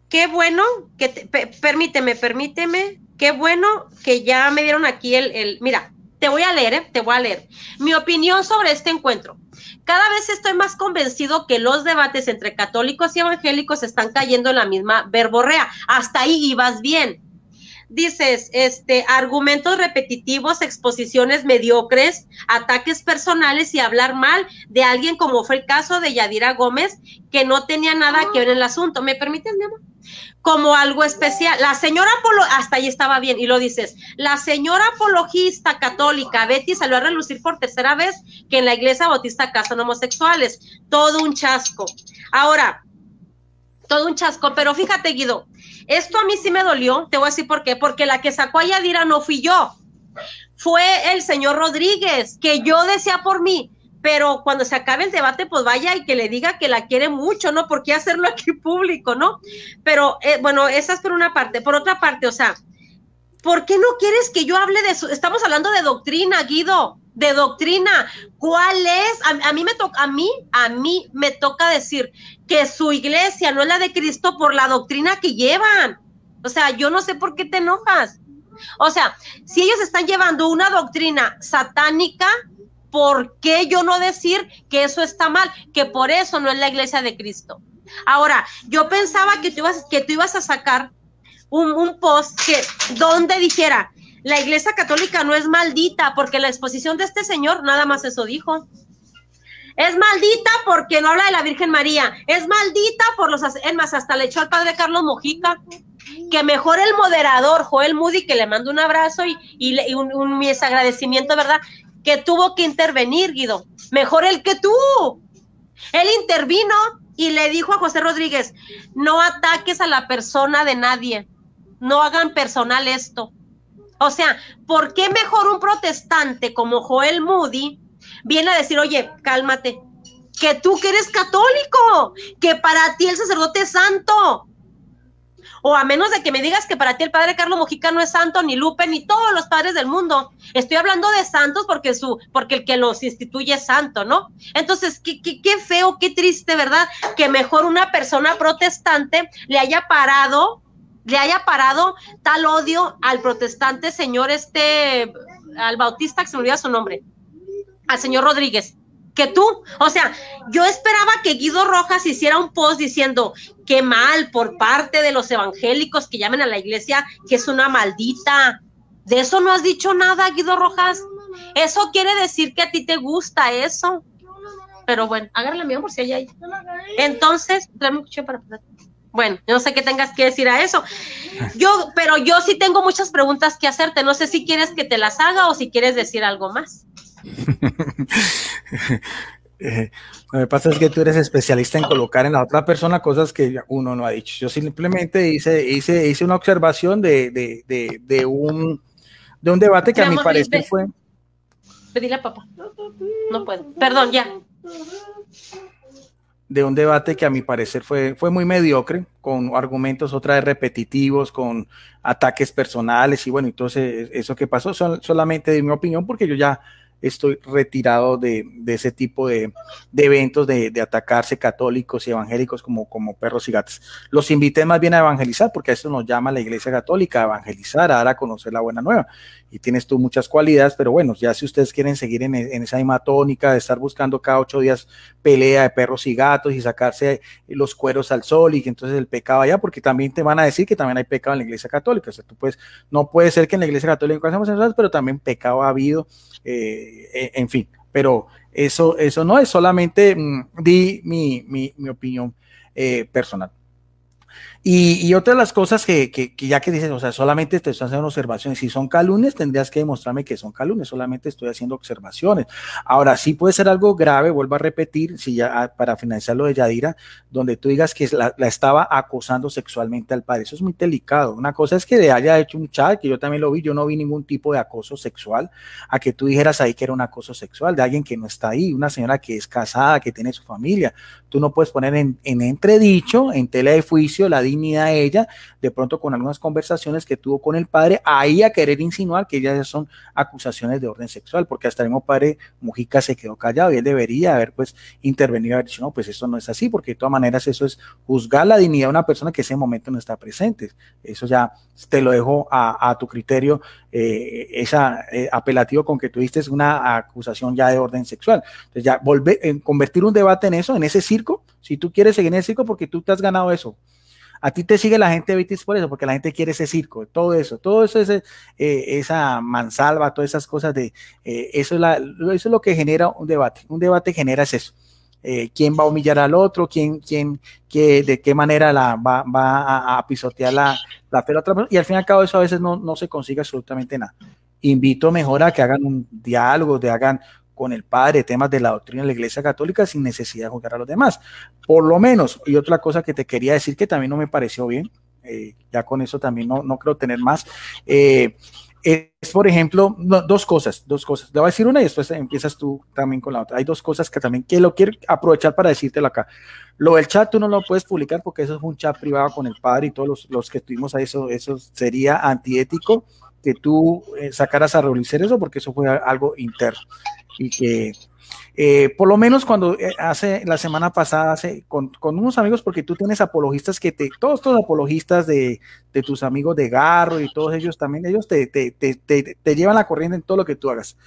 Qué bueno que, permíteme, permíteme, qué bueno que ya me dieron aquí el, el mira, te voy a leer, ¿eh? te voy a leer. Mi opinión sobre este encuentro. Cada vez estoy más convencido que los debates entre católicos y evangélicos están cayendo en la misma verborrea. Hasta ahí ibas bien dices, este, argumentos repetitivos, exposiciones mediocres, ataques personales y hablar mal de alguien, como fue el caso de Yadira Gómez, que no tenía nada que ver en el asunto. ¿Me permites, mi amor? Como algo especial. La señora hasta ahí estaba bien, y lo dices, la señora apologista católica Betty salió a relucir por tercera vez que en la iglesia bautista casan homosexuales. Todo un chasco. Ahora, todo un chasco, pero fíjate, Guido, esto a mí sí me dolió, te voy a decir por qué, porque la que sacó a Yadira no fui yo, fue el señor Rodríguez, que yo decía por mí, pero cuando se acabe el debate, pues vaya y que le diga que la quiere mucho, ¿no? ¿Por qué hacerlo aquí público, no? Pero eh, bueno, esa es por una parte. Por otra parte, o sea, ¿Por qué no quieres que yo hable de eso? Estamos hablando de doctrina, Guido, de doctrina. ¿Cuál es? A, mí me toca, a mí, a mí me toca decir que su iglesia no es la de Cristo por la doctrina que llevan. O sea, yo no sé por qué te enojas. O sea, si ellos están llevando una doctrina satánica, ¿por qué yo no decir que eso está mal? Que por eso no es la iglesia de Cristo. Ahora, yo pensaba que tú que tú ibas a sacar un, post que, donde dijera, la iglesia católica no es maldita, porque la exposición de este señor nada más eso dijo. Es maldita porque no habla de la Virgen María. Es maldita por los... en más, hasta le echó al padre Carlos Mojica. Que mejor el moderador, Joel Moody, que le mando un abrazo y, un, agradecimiento, ¿verdad? Que tuvo que intervenir, Guido. Mejor el que tú. Él intervino y le dijo a José Rodríguez, no ataques a la persona de nadie no hagan personal esto. O sea, ¿por qué mejor un protestante como Joel Moody viene a decir, oye, cálmate, que tú que eres católico, que para ti el sacerdote es santo? O a menos de que me digas que para ti el padre Carlos Mojica no es santo, ni Lupe, ni todos los padres del mundo. Estoy hablando de santos porque, su, porque el que los instituye es santo, ¿no? Entonces, qué, qué feo, qué triste, ¿verdad? Que mejor una persona protestante le haya parado le haya parado tal odio al protestante señor este, al bautista, que se me olvida su nombre, al señor Rodríguez, que tú. O sea, yo esperaba que Guido Rojas hiciera un post diciendo qué mal por parte de los evangélicos que llamen a la iglesia que es una maldita. De eso no has dicho nada, Guido Rojas. Eso quiere decir que a ti te gusta eso. Pero bueno, hágale la mía por si hay ahí. Entonces, tráeme un cuchillo para bueno, no sé qué tengas que decir a eso. Yo, pero yo sí tengo muchas preguntas que hacerte. No sé si quieres que te las haga o si quieres decir algo más. Eh, lo que pasa es que tú eres especialista en colocar en la otra persona cosas que uno no ha dicho. Yo simplemente hice, hice, hice una observación de, de, un, debate que a mi parecer fue. Pedí la papá. No puedo. Perdón, ya de un debate que a mi parecer fue, fue muy mediocre, con argumentos otra vez repetitivos, con ataques personales y bueno, entonces eso que pasó solamente de mi opinión porque yo ya estoy retirado de, de ese tipo de, eventos de, atacarse católicos y evangélicos como, como perros y gatos. Los invité más bien a evangelizar porque a eso nos llama la Iglesia Católica, a evangelizar, a dar a conocer la buena nueva y tienes tú muchas cualidades, pero bueno, ya si ustedes quieren seguir en, e, esa hematónica de estar buscando cada ocho días pelea de perros y gatos y sacarse los cueros al sol y que entonces el pecado allá, porque también te van a decir que también hay pecado en la iglesia católica, o sea, tú puedes, no puede ser que en la iglesia católica hacemos eso, pero también pecado ha habido, eh, e, en fin, pero eso, eso no es solamente mm, di mi, opinión eh, personal. Y, otra de las cosas que, ya que dices, o sea, solamente te estoy haciendo observaciones, si son calumnias tendrías que demostrarme que son calumnias, solamente estoy haciendo observaciones. Ahora, sí puede ser algo grave, vuelvo a repetir, si ya ah, para finalizar lo de Yadira, donde tú digas que la, la, estaba acosando sexualmente al padre, eso es muy delicado. Una cosa es que le haya hecho un chat, que yo también lo vi, yo no vi ningún tipo de acoso sexual, a que tú dijeras ahí que era un acoso sexual de alguien que no está ahí, una señora que es casada, que tiene su familia, Tú no puedes poner en, entredicho, en tela de juicio, la dignidad de ella, de pronto con algunas conversaciones que tuvo con el padre, ahí a querer insinuar que ellas son acusaciones de orden sexual, porque hasta el mismo padre Mujica se quedó callado y él debería haber pues intervenido, haber dicho, no, pues eso no es así, porque de todas maneras eso es juzgar la dignidad de una persona que en ese momento no está presente. Eso ya te lo dejo a tu criterio eh, esa eh, apelativo con que tuviste una acusación ya de orden sexual. Entonces ya volver, convertir un debate en eso, en ese circo, si tú quieres seguir en ese circo porque tú te has ganado eso. A ti te sigue la gente Vitis por eso, porque la gente quiere ese circo, todo eso, todo eso es eh, esa mansalva, todas esas cosas de eh, eso es, la, eso es lo que genera un debate. Un debate genera es eso eh, quién va a humillar al otro, quién, quién, de qué manera la, va, va a, pisotear la, la persona. Y al fin y al cabo eso a veces no, se consigue absolutamente nada. Invito mejor a que hagan un diálogo, que hagan con el padre temas de la doctrina de la Iglesia Católica sin necesidad de juzgar a los demás. Por lo menos, y otra cosa que te quería decir que también no me pareció bien, eh, ya con eso también no, creo tener más. Eh, es, por ejemplo, dos cosas, dos cosas. Le voy a decir una y después empiezas tú también con la otra. Hay dos cosas que también que lo quiero aprovechar para decírtelo acá. Lo del chat tú no lo puedes publicar porque eso es un chat privado con el padre y todos los, que estuvimos ahí, eso, eso sería antiético que tú eh, sacaras a reunirse eso porque eso fue algo interno y que eh, por lo menos cuando eh, hace la semana pasada hace, con, unos amigos, porque tú tienes apologistas que te, todos estos apologistas de, tus amigos de Garro y todos ellos también, ellos te, llevan la corriente en todo lo que tú hagas.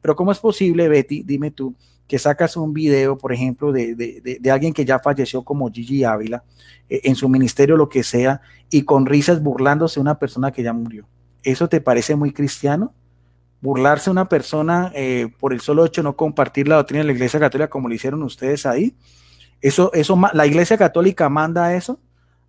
Pero ¿cómo es posible, Betty, dime tú, que sacas un video, por ejemplo, de, alguien que ya falleció como Gigi Ávila, eh, en su ministerio, lo que sea, y con risas burlándose de una persona que ya murió? ¿Eso te parece muy cristiano? burlarse a una persona eh, por el solo hecho de no compartir la doctrina de la Iglesia Católica como lo hicieron ustedes ahí. Eso, eso, la Iglesia Católica manda eso,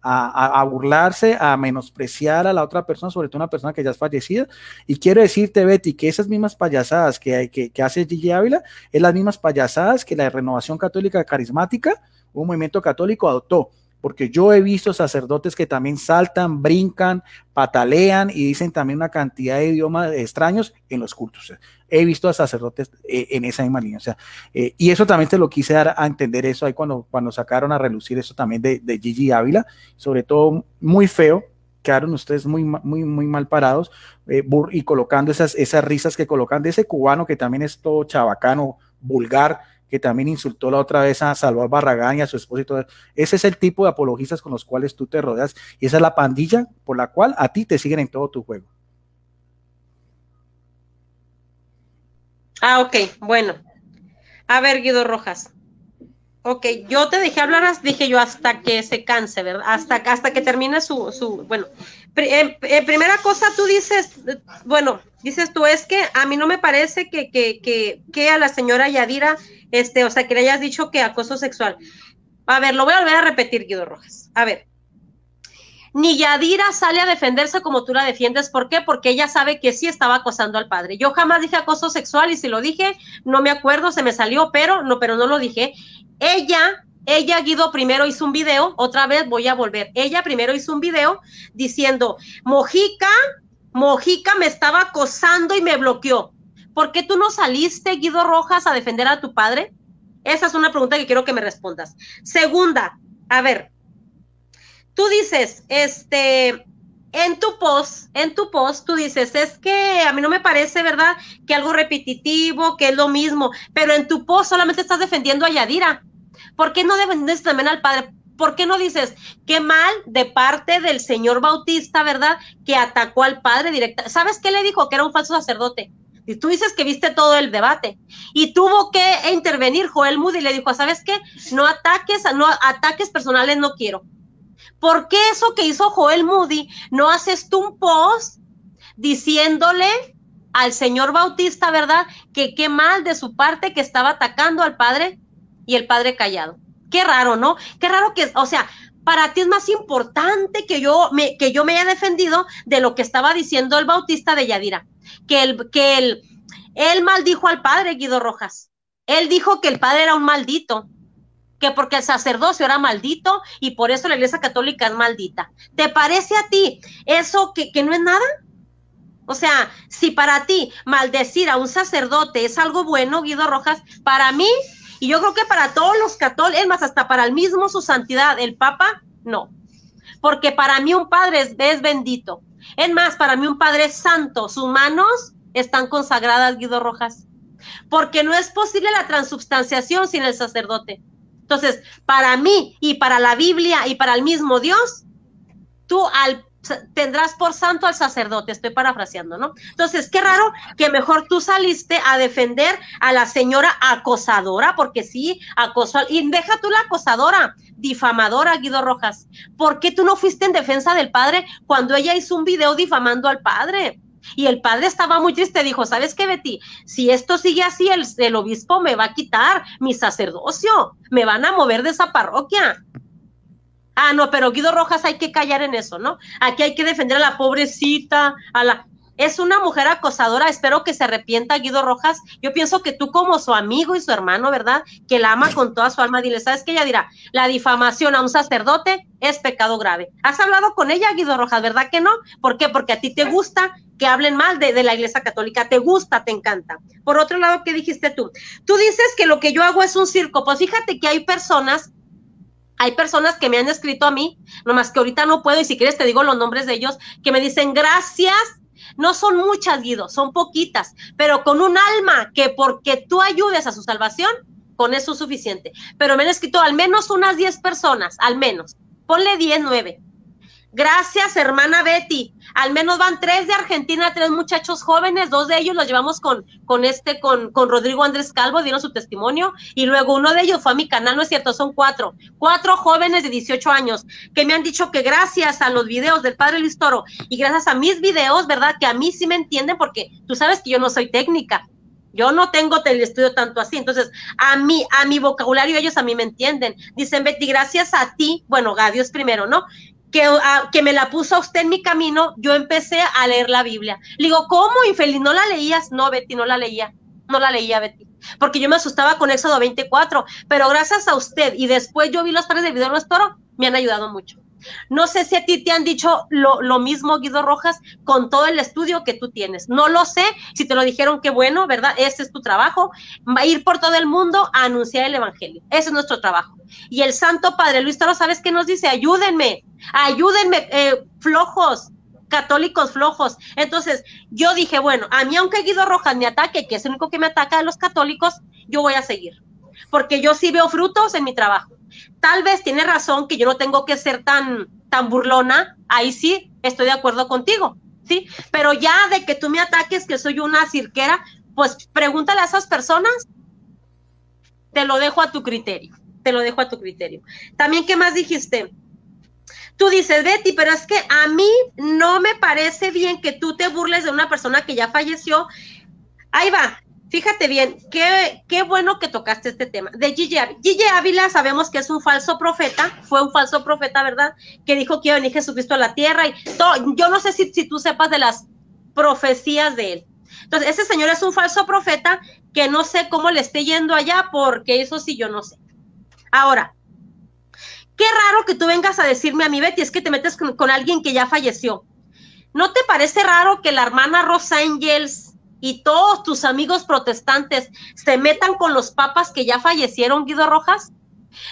a, burlarse, a menospreciar a la otra persona, sobre todo una persona que ya es fallecida. Y quiero decirte, Betty, que esas mismas payasadas que, hace Gigi Ávila, es las mismas payasadas que la Renovación Católica Carismática, un movimiento católico, adoptó porque yo he visto sacerdotes que también saltan, brincan, patalean y dicen también una cantidad de idiomas extraños en los cultos. He visto a sacerdotes eh, en esa misma línea. O sea, eh, y eso también te lo quise dar a entender eso ahí cuando, cuando sacaron a relucir eso también de, Gigi Ávila, sobre todo muy feo, quedaron ustedes muy, muy, muy mal parados eh, y colocando esas, esas risas que colocan de ese cubano que también es todo chabacano, vulgar, que también insultó la otra vez a Salvador Barragán y a su esposo y todo. Ese es el tipo de apologistas con los cuales tú te rodeas y esa es la pandilla por la cual a ti te siguen en todo tu juego. Ah, ok, bueno. A ver, Guido Rojas. Ok, yo te dejé hablar, dije yo, hasta que se canse, ¿verdad? Hasta, hasta que termine su, bueno. Eh, eh, primera cosa, tú dices, bueno, dices tú, es que a mí no me parece que, que, a la señora Yadira, este, o sea, que le hayas dicho que acoso sexual. A ver, lo voy a volver a repetir, Guido Rojas. A ver, ni Yadira sale a defenderse como tú la defiendes. ¿Por qué? Porque ella sabe que sí estaba acosando al padre. Yo jamás dije acoso sexual y si lo dije, no me acuerdo, se me salió, pero no, pero no lo dije. Ella, ella Guido primero hizo un video, otra vez voy a volver, ella primero hizo un video diciendo, Mojica, Mojica me estaba acosando y me bloqueó. ¿Por qué tú no saliste, Guido Rojas, a defender a tu padre? Esa es una pregunta que quiero que me respondas. Segunda, a ver, tú dices, este, en tu post, en tu post, tú dices, es que a mí no me parece, ¿verdad? Que algo repetitivo, que es lo mismo, pero en tu post solamente estás defendiendo a Yadira. ¿Por qué no defendes también al padre? ¿Por qué no dices qué mal de parte del señor Bautista, verdad? Que atacó al padre directamente. ¿Sabes qué le dijo? Que era un falso sacerdote. Y tú dices que viste todo el debate. Y tuvo que intervenir Joel Moody. Le dijo, ¿sabes qué? No ataques, no ataques personales no quiero. ¿Por qué eso que hizo Joel Moody no haces tú un post diciéndole al señor Bautista, ¿verdad? Que qué mal de su parte que estaba atacando al padre y el padre callado. Qué raro, ¿no? Qué raro que, o sea, para ti es más importante que yo me, que yo me haya defendido de lo que estaba diciendo el bautista de Yadira, que el, que él maldijo al padre Guido Rojas. Él dijo que el padre era un maldito, que porque el sacerdocio era maldito y por eso la iglesia católica es maldita. ¿Te parece a ti eso que, que no es nada? O sea, si para ti maldecir a un sacerdote es algo bueno, Guido Rojas, para mí y yo creo que para todos los católicos, más, hasta para el mismo su santidad, el Papa, no. Porque para mí un padre es, es bendito. Es más, para mí un padre es santo. Sus manos están consagradas, Guido Rojas. Porque no es posible la transubstanciación sin el sacerdote. Entonces, para mí y para la Biblia y para el mismo Dios, tú al tendrás por santo al sacerdote, estoy parafraseando, ¿no? Entonces, qué raro que mejor tú saliste a defender a la señora acosadora, porque sí, acosó, y deja tú la acosadora, difamadora, Guido Rojas. ¿Por qué tú no fuiste en defensa del padre cuando ella hizo un video difamando al padre? Y el padre estaba muy triste, dijo, ¿sabes qué, Betty? Si esto sigue así, el obispo me va a quitar mi sacerdocio, me van a mover de esa parroquia Ah, no, pero Guido Rojas hay que callar en eso, ¿no? Aquí hay que defender a la pobrecita, a la... Es una mujer acosadora, espero que se arrepienta Guido Rojas. Yo pienso que tú como su amigo y su hermano, ¿verdad? Que la ama con toda su alma, dile, ¿sabes qué? Ella dirá, la difamación a un sacerdote es pecado grave. ¿Has hablado con ella, Guido Rojas, verdad que no? ¿Por qué? Porque a ti te gusta que hablen mal de, de, la iglesia católica, te gusta, te encanta. Por otro lado, ¿qué dijiste tú? Tú dices que lo que yo hago es un circo. Pues fíjate que hay personas hay personas que me han escrito a mí, nomás que ahorita no puedo y si quieres te digo los nombres de ellos, que me dicen gracias. No son muchas, Guido, son poquitas, pero con un alma que porque tú ayudes a su salvación, con eso es suficiente. Pero me han escrito al menos unas 10 personas, al menos. Ponle 10, 9 Gracias, hermana Betty. Al menos van tres de Argentina, tres muchachos jóvenes, dos de ellos los llevamos con, con este, con, con Rodrigo Andrés Calvo, dieron su testimonio, y luego uno de ellos fue a mi canal, no es cierto, son cuatro, cuatro jóvenes de 18 años que me han dicho que gracias a los videos del padre Luis Toro y gracias a mis videos, ¿verdad? Que a mí sí me entienden porque tú sabes que yo no soy técnica, yo no tengo estudio tanto así. Entonces, a mí, a mi vocabulario, ellos a mí me entienden. Dicen, Betty, gracias a ti, bueno, a Dios primero, ¿no? Ah, que, me la puso a usted en mi camino, yo empecé a leer la Biblia. Le digo, ¿cómo, infeliz? ¿No la leías? No, Betty, no la leía. No la leía, Betty. Porque yo me asustaba con Éxodo 24. Pero gracias a usted y después yo vi los tres de Vidal Toro, me han ayudado mucho. No sé si a ti te han dicho lo, mismo, Guido Rojas, con todo el estudio que tú tienes. No lo sé. Si te lo dijeron, que bueno, ¿verdad? Ese es tu trabajo. Va a ir por todo el mundo a anunciar el Evangelio. Ese es nuestro trabajo. Y el Santo Padre Luis Toro, ¿sabes qué nos dice? Ayúdenme, ayúdenme, eh, flojos, católicos flojos. Entonces, yo dije, bueno, a mí aunque Guido Rojas me ataque, que es el único que me ataca de los católicos, yo voy a seguir. Porque yo sí veo frutos en mi trabajo Tal vez tiene razón que yo no tengo que ser tan, tan burlona, ahí sí estoy de acuerdo contigo, ¿sí? Pero ya de que tú me ataques que soy una cirquera, pues pregúntale a esas personas, te lo dejo a tu criterio, te lo dejo a tu criterio. También, ¿qué más dijiste? Tú dices, Betty, pero es que a mí no me parece bien que tú te burles de una persona que ya falleció. Ahí va, Fíjate bien, qué, bueno que tocaste este tema. De Gigi Ávila. Gigi Ávila sabemos que es un falso profeta, fue un falso profeta, ¿verdad? Que dijo que iba a venir Jesucristo a la tierra y Yo no sé si, si tú sepas de las profecías de él. Entonces, ese señor es un falso profeta que no sé cómo le esté yendo allá, porque eso sí yo no sé. Ahora, qué raro que tú vengas a decirme a mi Betty, es que te metes con, alguien que ya falleció. ¿No te parece raro que la hermana Rosa Angels y todos tus amigos protestantes se metan con los papas que ya fallecieron, Guido Rojas?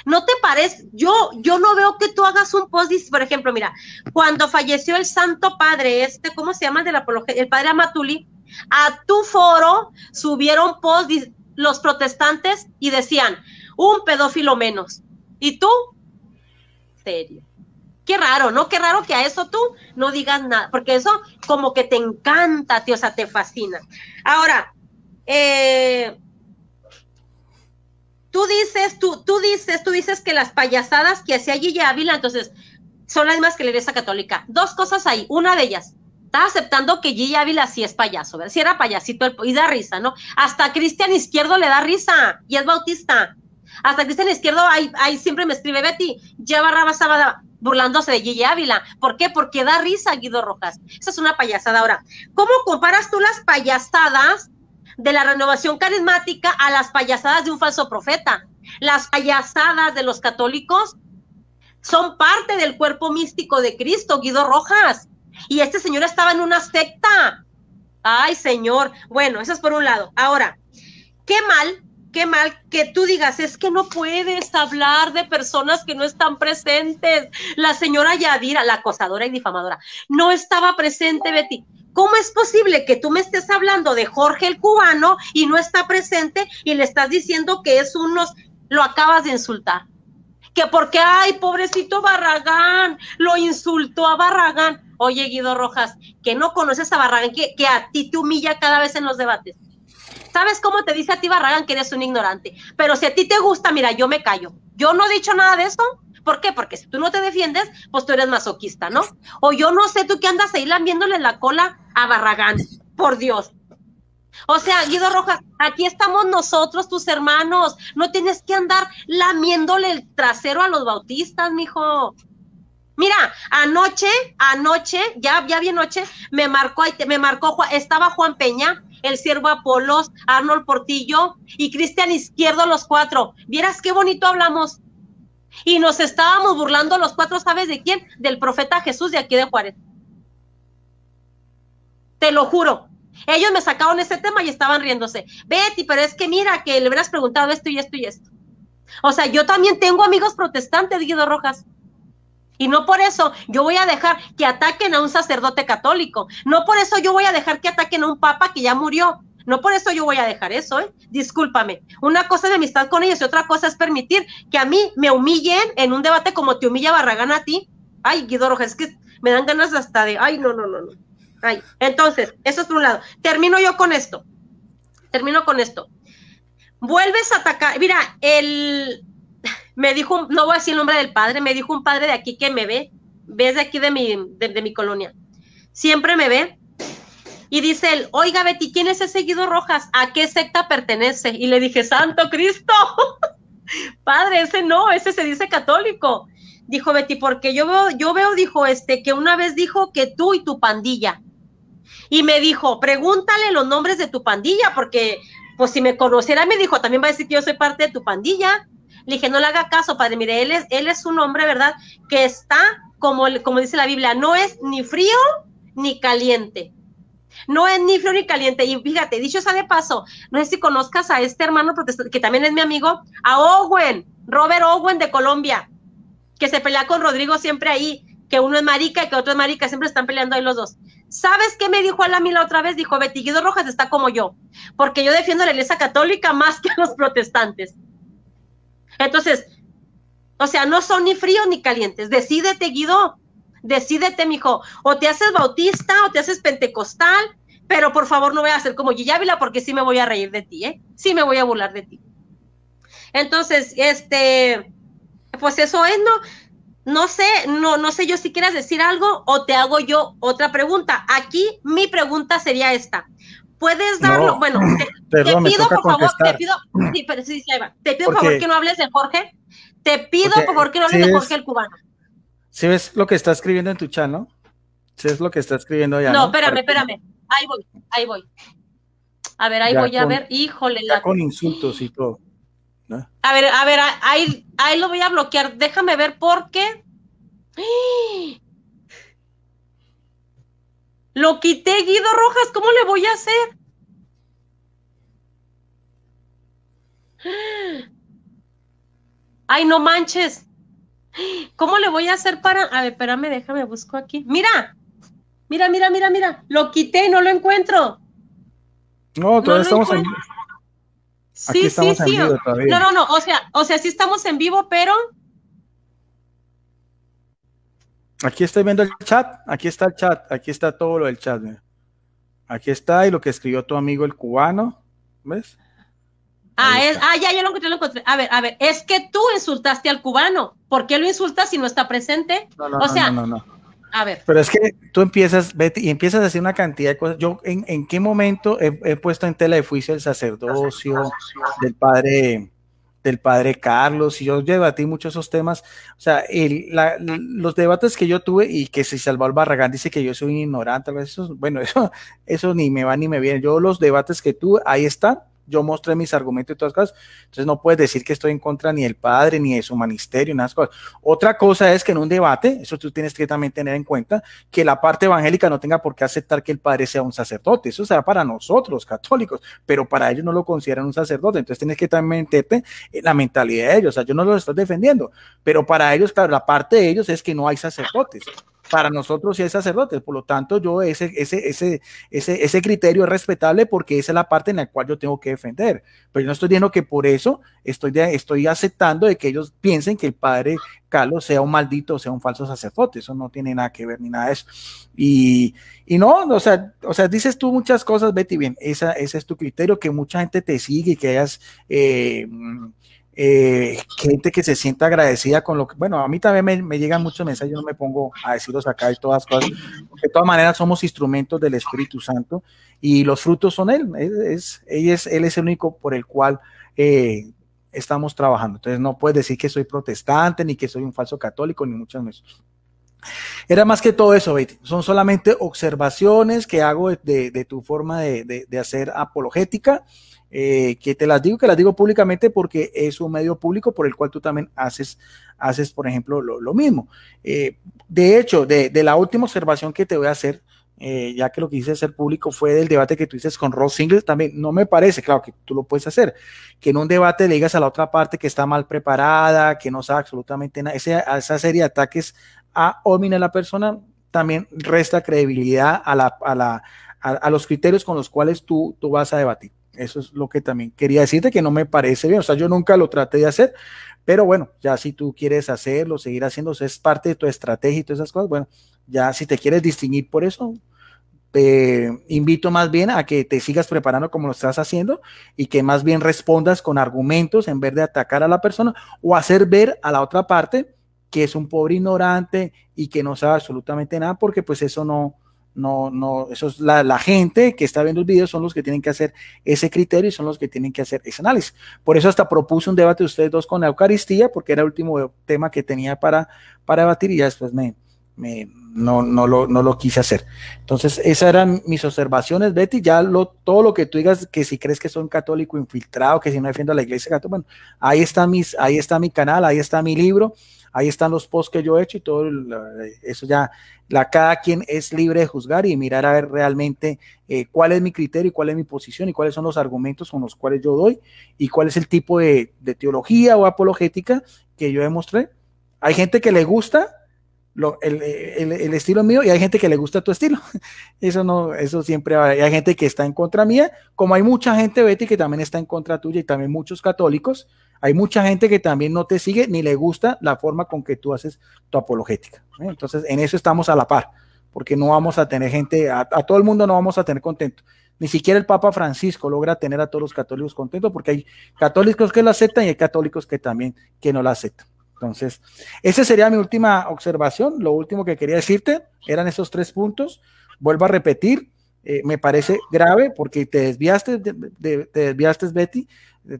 ¿No te parece? Yo, yo no veo que tú hagas un post, por ejemplo, mira, cuando falleció el Santo Padre, este, ¿cómo se llama? El, de la, el padre Amatuli, a tu foro subieron post los protestantes y decían, un pedófilo menos. ¿Y tú? Serio. Qué raro, ¿no? Qué raro que a eso tú no digas nada, porque eso como que te encanta, tío, o sea, te fascina. Ahora, eh, tú dices, tú, tú dices, tú dices que las payasadas que hacía Gigi Ávila, entonces, son las mismas que la Iglesia Católica. Dos cosas ahí. Una de ellas, está aceptando que Gigi Ávila sí es payaso, ¿verdad? Sí era payasito y da risa, ¿no? Hasta Cristian Izquierdo le da risa y es bautista. Hasta Cristian Izquierdo ahí, siempre me escribe Betty, lleva raba, burlándose de Gigi Ávila. ¿Por qué? Porque da risa a Guido Rojas. Esa es una payasada. Ahora, ¿cómo comparas tú las payasadas de la renovación carismática a las payasadas de un falso profeta? Las payasadas de los católicos son parte del cuerpo místico de Cristo, Guido Rojas. Y este señor estaba en una secta. Ay, señor. Bueno, eso es por un lado. Ahora, qué mal qué mal que tú digas, es que no puedes hablar de personas que no están presentes. La señora Yadira, la acosadora y difamadora, no estaba presente, Betty. ¿Cómo es posible que tú me estés hablando de Jorge el cubano y no está presente y le estás diciendo que es unos, lo acabas de insultar? Que porque, ay, pobrecito Barragán, lo insultó a Barragán. Oye, Guido Rojas, que no conoces a Barragán, que, que a ti te humilla cada vez en los debates ¿Sabes cómo te dice a ti Barragán que eres un ignorante? Pero si a ti te gusta, mira, yo me callo. Yo no he dicho nada de eso. ¿Por qué? Porque si tú no te defiendes, pues tú eres masoquista, ¿no? O yo no sé, tú qué andas ahí lamiéndole la cola a Barragán. Por Dios. O sea, Guido Rojas, aquí estamos nosotros, tus hermanos. No tienes que andar lamiéndole el trasero a los bautistas, mijo. Mira, anoche, anoche, ya, ya bien noche, me marcó, me marcó, estaba Juan Peña el siervo Apolos, Arnold Portillo y Cristian Izquierdo, los cuatro. Vieras qué bonito hablamos. Y nos estábamos burlando los cuatro, ¿sabes de quién? Del profeta Jesús de aquí de Juárez. Te lo juro. Ellos me sacaron ese tema y estaban riéndose. Betty, pero es que mira, que le hubieras preguntado esto y esto y esto. O sea, yo también tengo amigos protestantes, Guido Rojas. Y no por eso yo voy a dejar que ataquen a un sacerdote católico. No por eso yo voy a dejar que ataquen a un papa que ya murió. No por eso yo voy a dejar eso, ¿eh? Discúlpame. Una cosa es amistad con ellos y otra cosa es permitir que a mí me humillen en un debate como te humilla Barragán a ti. Ay, Guido Rojas, es que me dan ganas hasta de. Ay, no, no, no, no. Ay. Entonces, eso es por un lado. Termino yo con esto. Termino con esto. Vuelves a atacar. Mira, el, me dijo, no voy a decir el nombre del padre, me dijo un padre de aquí que me ve, ves de aquí de mi, de, mi colonia, siempre me ve y dice él, oiga Betty, ¿quién es ese Guido Rojas? ¿A qué secta pertenece? Y le dije, Santo Cristo, padre, ese no, ese se dice católico. Dijo Betty, porque yo veo, yo veo, dijo este, que una vez dijo que tú y tu pandilla. Y me dijo, pregúntale los nombres de tu pandilla, porque pues si me conociera me dijo, también va a decir que yo soy parte de tu pandilla. Le dije, no le haga caso, padre, mire, él es, él es un hombre, ¿verdad? Que está, como, como dice la Biblia, no es ni frío ni caliente. No es ni frío ni caliente. Y fíjate, dicho sea de paso, no sé si conozcas a este hermano protestante, que también es mi amigo, a Owen, Robert Owen de Colombia, que se pelea con Rodrigo siempre ahí, que uno es marica y que otro es marica, siempre están peleando ahí los dos. ¿Sabes qué me dijo a la la otra vez? Dijo, Betiguido Rojas está como yo, porque yo defiendo la iglesia católica más que a los protestantes. Entonces, o sea, no son ni fríos ni calientes. Decídete, Guido. Decídete, mijo. O te haces bautista o te haces pentecostal, pero por favor no voy a hacer como Gillávila porque sí me voy a reír de ti, ¿eh? Sí me voy a burlar de ti. Entonces, este, pues eso es, ¿no? No sé, no, no sé yo si quieres decir algo o te hago yo otra pregunta. Aquí mi pregunta sería esta puedes darlo. bueno, te, pido por favor, te pido, sí, pero sí, te pido por favor que no hables de Jorge. Te pido por favor que no hables de Jorge el cubano. Si ves lo que está escribiendo en tu chat, ¿no? Si es lo que está escribiendo ya. No, espérame, espérame. Ahí voy, ahí voy. A ver, ahí voy a ver. Híjole. la... con insultos y todo. A ver, a ver, ahí, ahí lo voy a bloquear. Déjame ver por qué. Lo quité, Guido Rojas, ¿cómo le voy a hacer? Ay, no manches. ¿Cómo le voy a hacer para.? A ver, espérame, déjame, busco aquí. Mira, mira, mira, mira, mira. Lo quité y no lo encuentro. No, todavía estamos en vivo. Sí, sí, sí. No, no, no. O sea, o sea, sí estamos en vivo, pero Aquí estoy viendo el chat, aquí está el chat, aquí está todo lo del chat. Aquí está y lo que escribió tu amigo el cubano, ¿ves? Ah, ah ya, ya lo encontré, lo encontré. A ver, a ver, es que tú insultaste al cubano. ¿Por qué lo insultas si no está presente? No, no, o sea, no, no, no, a ver. Pero es que tú empiezas, Betty, y empiezas a decir una cantidad de cosas. Yo, ¿en, qué momento he, he, puesto en tela de juicio el sacerdocio, del padre? del padre Carlos, y yo debatí muchos esos temas. O sea, el, los debates que yo tuve y que salvó el Barragán dice que yo soy un ignorante, eso, bueno, eso, eso ni me va ni me viene. Yo los debates que tuve, ahí están, yo mostré mis argumentos y todas las cosas. Entonces no puedes decir que estoy en contra ni del padre, ni de su ministerio, ni de cosas. Otra cosa es que en un debate, eso tú tienes que también tener en cuenta, que la parte evangélica no tenga por qué aceptar que el padre sea un sacerdote. Eso sea para nosotros, católicos, pero para ellos no lo consideran un sacerdote. Entonces tienes que también meterte en la mentalidad de ellos. O sea, yo no los estoy defendiendo, pero para ellos, claro, la parte de ellos es que no hay sacerdotes para nosotros y es sacerdote. Por lo tanto, yo ese, ese, ese, ese, ese criterio es respetable porque esa es la parte en la cual yo tengo que defender. Pero yo no estoy diciendo que por eso estoy, estoy aceptando de que ellos piensen que el padre Carlos sea un maldito, sea un falso sacerdote. Eso no tiene nada que ver ni nada de eso. Y, y no, o sea, o sea, dices tú muchas cosas, Betty, bien, esa, ese es tu criterio, que mucha gente te sigue y que hayas... Eh, eh, gente que se sienta agradecida con lo que, bueno, a mí también me, llegan muchos mensajes, yo no me pongo a decirlos acá y todas cosas, porque de todas maneras somos instrumentos del Espíritu Santo y los frutos son Él, es, él, es, él es el único por el cual eh, estamos trabajando. Entonces no puedes decir que soy protestante, ni que soy un falso católico, ni muchas veces. Era más que todo eso, Son solamente observaciones que hago de, tu forma de, de hacer apologética. Eh, que te las digo, que las digo públicamente porque es un medio público por el cual tú también haces, haces por ejemplo, lo, mismo. Eh, de hecho, de, la última observación que te voy a hacer, eh, ya que lo que hice ser público fue del debate que tú hiciste con Ross Singles, también no me parece, claro que tú lo puedes hacer, que en un debate le digas a la otra parte que está mal preparada, que no sabe absolutamente nada, esa, esa serie de ataques a a la persona también resta credibilidad a, la, a, la, a los criterios con los cuales tú, tú vas a debatir. Eso es lo que también quería decirte que no me parece bien. O sea, yo nunca lo traté de hacer, pero bueno, ya si tú quieres hacerlo, seguir haciendo, es parte de tu estrategia y todas esas cosas. Bueno, ya si te quieres distinguir por eso, te invito más bien a que te sigas preparando como lo estás haciendo y que más bien respondas con argumentos en vez de atacar a la persona o hacer ver a la otra parte que es un pobre ignorante y que no sabe absolutamente nada, porque pues eso no, no, no, eso es la, la, gente que está viendo el video, son los que tienen que hacer ese criterio y son los que tienen que hacer ese análisis. Por eso hasta propuse un debate de ustedes dos con la Eucaristía, porque era el último tema que tenía para, para debatir y ya después me, me no, no, lo, no lo quise hacer. Entonces, esas eran mis observaciones, Betty. Ya lo, todo lo que tú digas, que si crees que soy un católico infiltrado, que si no defiendo a la iglesia católica, bueno, ahí está, mis, ahí está mi canal, ahí está mi libro ahí están los posts que yo he hecho y todo eso ya, la, cada quien es libre de juzgar y mirar a ver realmente eh, cuál es mi criterio y cuál es mi posición y cuáles son los argumentos con los cuales yo doy y cuál es el tipo de, teología o apologética que yo demostré. Hay gente que le gusta el, estilo mío y hay gente que le gusta tu estilo. Eso no, eso siempre hay, hay gente que está en contra mía, como hay mucha gente, Betty, que también está en contra tuya y también muchos católicos hay mucha gente que también no te sigue ni le gusta la forma con que tú haces tu apologética. ¿eh? Entonces, en eso estamos a la par, porque no vamos a tener gente, a, todo el mundo no vamos a tener contento. Ni siquiera el Papa Francisco logra tener a todos los católicos contentos, porque hay católicos que lo aceptan y hay católicos que también que no lo aceptan. Entonces, esa sería mi última observación. Lo último que quería decirte eran esos tres puntos. Vuelvo a repetir, eh, me parece grave porque te desviaste, te desviaste, Betty,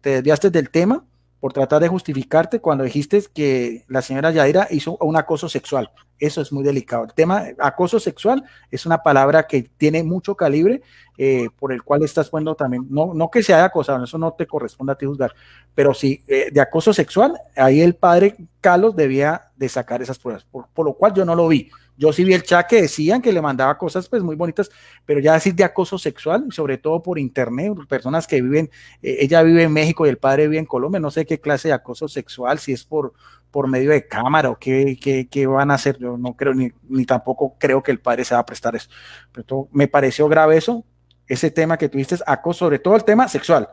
te desviaste del tema por tratar de justificarte cuando dijiste que la señora Yadira hizo un acoso sexual. Eso es muy delicado. El tema acoso sexual es una palabra que tiene mucho calibre eh, por el cual estás poniendo también, no, no que se haya acosado, eso no te corresponde a ti juzgar, pero si eh, de acoso sexual, ahí el padre Carlos debía de sacar esas pruebas, por lo cual yo no lo vi. Yo sí vi el chat que decían que le mandaba cosas pues muy bonitas, pero ya decir de acoso sexual, sobre todo por internet, personas que viven, eh, ella vive en México y el padre vive en Colombia, no sé qué clase de acoso sexual, si es por, por medio de cámara o qué, qué, qué van a hacer, yo no creo, ni, tampoco creo que el padre se va a prestar eso. Pero me pareció grave eso, ese tema que tuviste, acoso, sobre todo el tema sexual